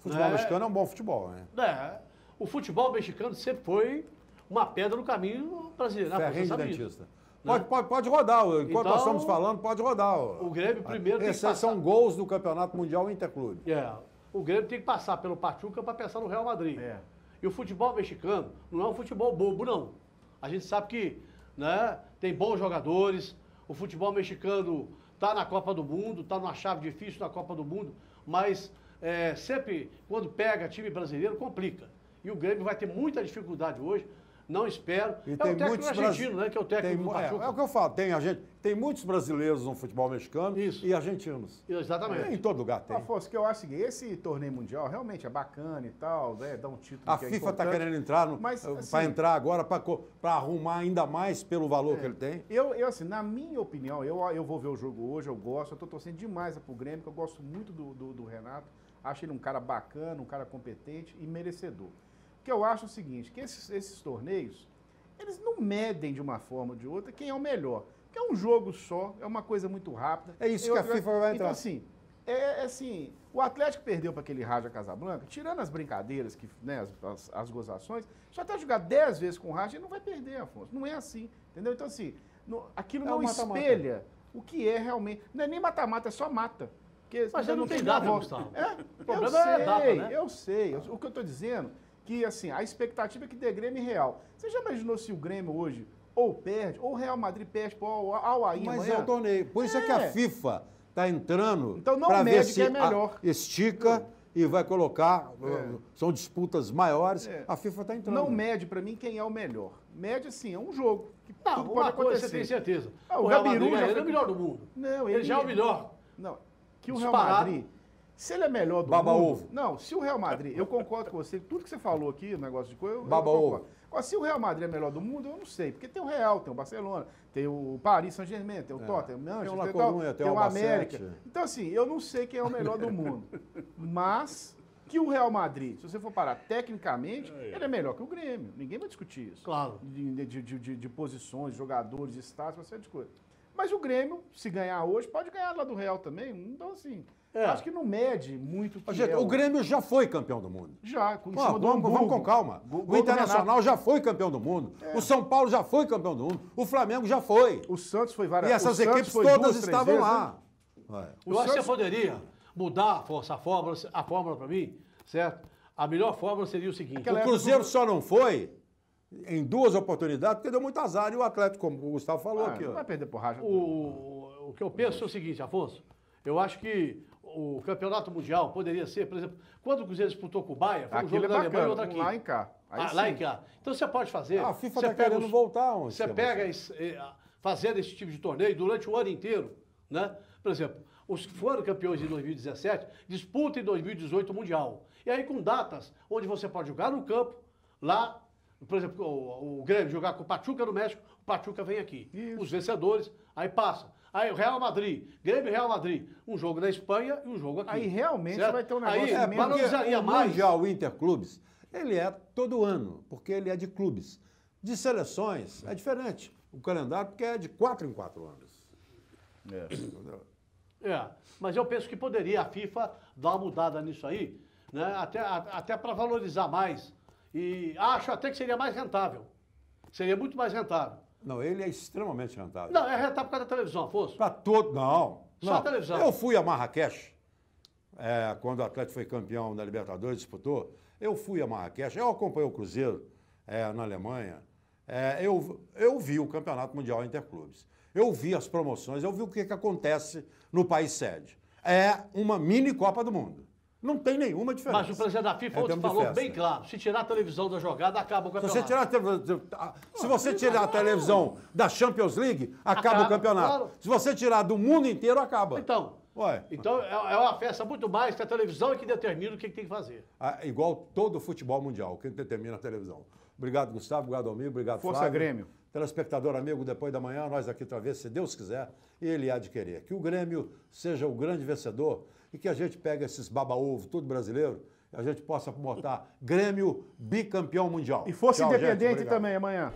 A: Futebol né? mexicano é um bom futebol, né?
B: É. O futebol mexicano sempre foi uma pedra no caminho brasileiro. Ferrinho de dentista. Né? pode,
A: pode, pode rodar, enquanto então, nós estamos falando, pode rodar. O Grêmio primeiro. Esses passar... são gols do Campeonato Mundial Interclube.
B: É. O Grêmio tem que passar pelo Pachuca para pensar no Real Madrid. É. E o futebol mexicano não é um futebol bobo, não. A gente sabe que né, tem bons jogadores, o futebol mexicano está na Copa do Mundo, está numa chave difícil na Copa do Mundo, mas é, sempre quando pega time brasileiro, complica. E o Grêmio vai ter muita dificuldade hoje não espero. E é tem o técnico muitos argentino, né? Que é o técnico tem, do é, Pachuca. É,
A: é, o que eu falo, tem, a gente, tem muitos brasileiros no futebol mexicano Isso. e argentinos.
B: Exatamente. É, em
A: todo lugar tem. Afonso,
B: que eu acho que esse
C: torneio mundial realmente é bacana e tal, né? dá um título A que é FIFA está querendo
A: entrar, assim, para entrar agora, para arrumar ainda mais pelo valor que ele tem.
C: Eu, eu, assim, na minha opinião, eu, eu vou ver o jogo hoje, eu gosto, eu estou torcendo demais pro Grêmio, que eu gosto muito do, do, do Renato. Acho ele um cara bacana, um cara competente e merecedor que eu acho o seguinte, que esses, esses torneios, eles não medem de uma forma ou de outra quem é o melhor. Porque é um jogo só, é uma coisa muito rápida. É isso que a FIFA vai então, entrar. Então, assim, é, é, assim, o Atlético perdeu para aquele Raja Casablanca, tirando as brincadeiras, que, né, as, as, as gozações, já até jogar 10 vezes com o Raja, ele não vai perder, Afonso. Não é assim, entendeu? Então, assim, no, aquilo é não mata -mata. espelha o que é realmente. Não é nem mata-mata, é só mata. Porque Mas já não, tem data, Gustavo.
B: É, o problema eu sei, é a né?
C: Eu sei. Eu, o que eu estou dizendo que assim, a expectativa é que dê Grêmio e Real. Você já imaginou se o Grêmio hoje ou perde, ou o Real Madrid perde Al Ain? Mas amanhã? é o
A: torneio. Por isso é, que a é. FIFA está entrando então para ver se é melhor. estica e vai colocar, é. Eh, são disputas maiores, é. a FIFA está entrando. Não mede para mim quem é o melhor. Mede, assim, é um jogo.
C: Que não, tudo pode coisa acontecer. você tem certeza.
A: Ah, o, o Real Madrid já é foi... é o
C: melhor do mundo. Não, ele, ele já é o melhor. Não, que o Real Madrid se ele é melhor do Baba mundo, ovo. Não, se o Real Madrid, eu concordo com você, tudo que você falou aqui, o negócio de coisa, eu, Baba eu concordo. Ovo. se o Real Madrid é melhor do mundo, eu não sei, porque tem o Real, tem o Barcelona, tem o Paris Saint-Germain, tem o é. Tottenham, tem o, La tem, tem o América. Então assim, eu não sei quem é o melhor do mundo. Mas que o Real Madrid, se você for parar tecnicamente, é. ele é melhor que o Grêmio. Ninguém vai discutir isso. Claro. De, de, de, de posições, jogadores, status, essa coisa. Mas o Grêmio, se ganhar hoje, pode ganhar lá do Real também. Então, assim,
A: é. Acho que não mede muito. O, gente, é o... o, Grêmio já foi campeão do mundo.
C: Já, com vamos, vamos, com
A: calma. o Internacional já foi campeão do mundo. É. O São Paulo já foi campeão do mundo. O Flamengo já foi. O Santos foi várias vezes. E essas equipes todas duas, estavam vezes, lá. Né? É. Eu Santos... acho que você
B: poderia mudar a fórmula, a fórmula para mim, certo? A melhor fórmula seria o seguinte: Aquela o Cruzeiro só
A: não foi em duas oportunidades porque deu muito azar e o Atlético, como o Gustavo falou ah, aqui. Não ó. vai perder porrada. O...
B: o que eu penso é o seguinte, Afonso. Eu acho que o campeonato mundial poderia ser, por exemplo, quando o Cruzeiro disputou com o Bahia, foi um jogo é da e bacana, outro aqui. lá em cá. Aí Ah, lá em cá. Então você pode fazer. Ah, a FIFA você tá pega querendo os- voltar
A: onde? Você pega
B: esse- eh, fazendo esse tipo de torneio durante o ano inteiro, né? Por exemplo, os que foram campeões em 2017 disputam em 2018 o Mundial. E aí com datas onde você pode jogar no campo, lá, por exemplo, o, o Grêmio jogar com o Pachuca no México, o Pachuca vem aqui. Os vencedores, aí passa. Aí o Real Madrid, Grêmio e Real Madrid, um jogo na Espanha e um jogo aqui. Aí realmente certo? vai ter um negócio Aí, é, valorizaria mais. O
A: Mundial Interclubes, ele é todo ano, porque ele é de clubes. De seleções, é diferente o calendário, porque é de quatro em quatro anos. É.
B: É, mas eu penso que poderia a FIFA dar uma mudada nisso aí, né? até, até para valorizar mais. E acho até que seria mais rentável.
A: Seria muito mais rentável. Não, ele é extremamente rentável. Não, é
B: rentável por causa da televisão, Afonso?
A: Para todo, não. Só não. a televisão. Eu fui a Marrakech, é, quando o Atlético foi campeão da Libertadores, disputou. Eu fui a Marrakech, eu acompanhei o Cruzeiro é, na Alemanha. É, eu, eu vi o Campeonato Mundial Interclubes. Eu vi as promoções, eu vi o que, que acontece no país sede. É uma mini Copa do Mundo. Não tem nenhuma diferença. Mas o
B: presidente da FIFA é, falou bem claro: se tirar a televisão da jogada, acaba o campeonato. Se você tirar a,
A: televisão, se você ah, tirar a televisão da Champions League, acaba, acaba o campeonato. Claro. Se você tirar do mundo inteiro, acaba. Então. Ué.
B: Então é, é uma festa muito mais que a televisão é que determina o que tem que fazer.
A: É igual todo futebol mundial, quem determina a televisão. Obrigado, Gustavo. Obrigado, Almir. Obrigado, Força Flávio. Grêmio. Telespectador amigo, depois da manhã, nós aqui outra vez, se Deus quiser, ele há de querer. Que o Grêmio seja o grande vencedor e que a gente pega esses baba-ovo, todo brasileiro, e a gente possa botar Grêmio bicampeão mundial. E fosse Tchau, independente também
C: amanhã.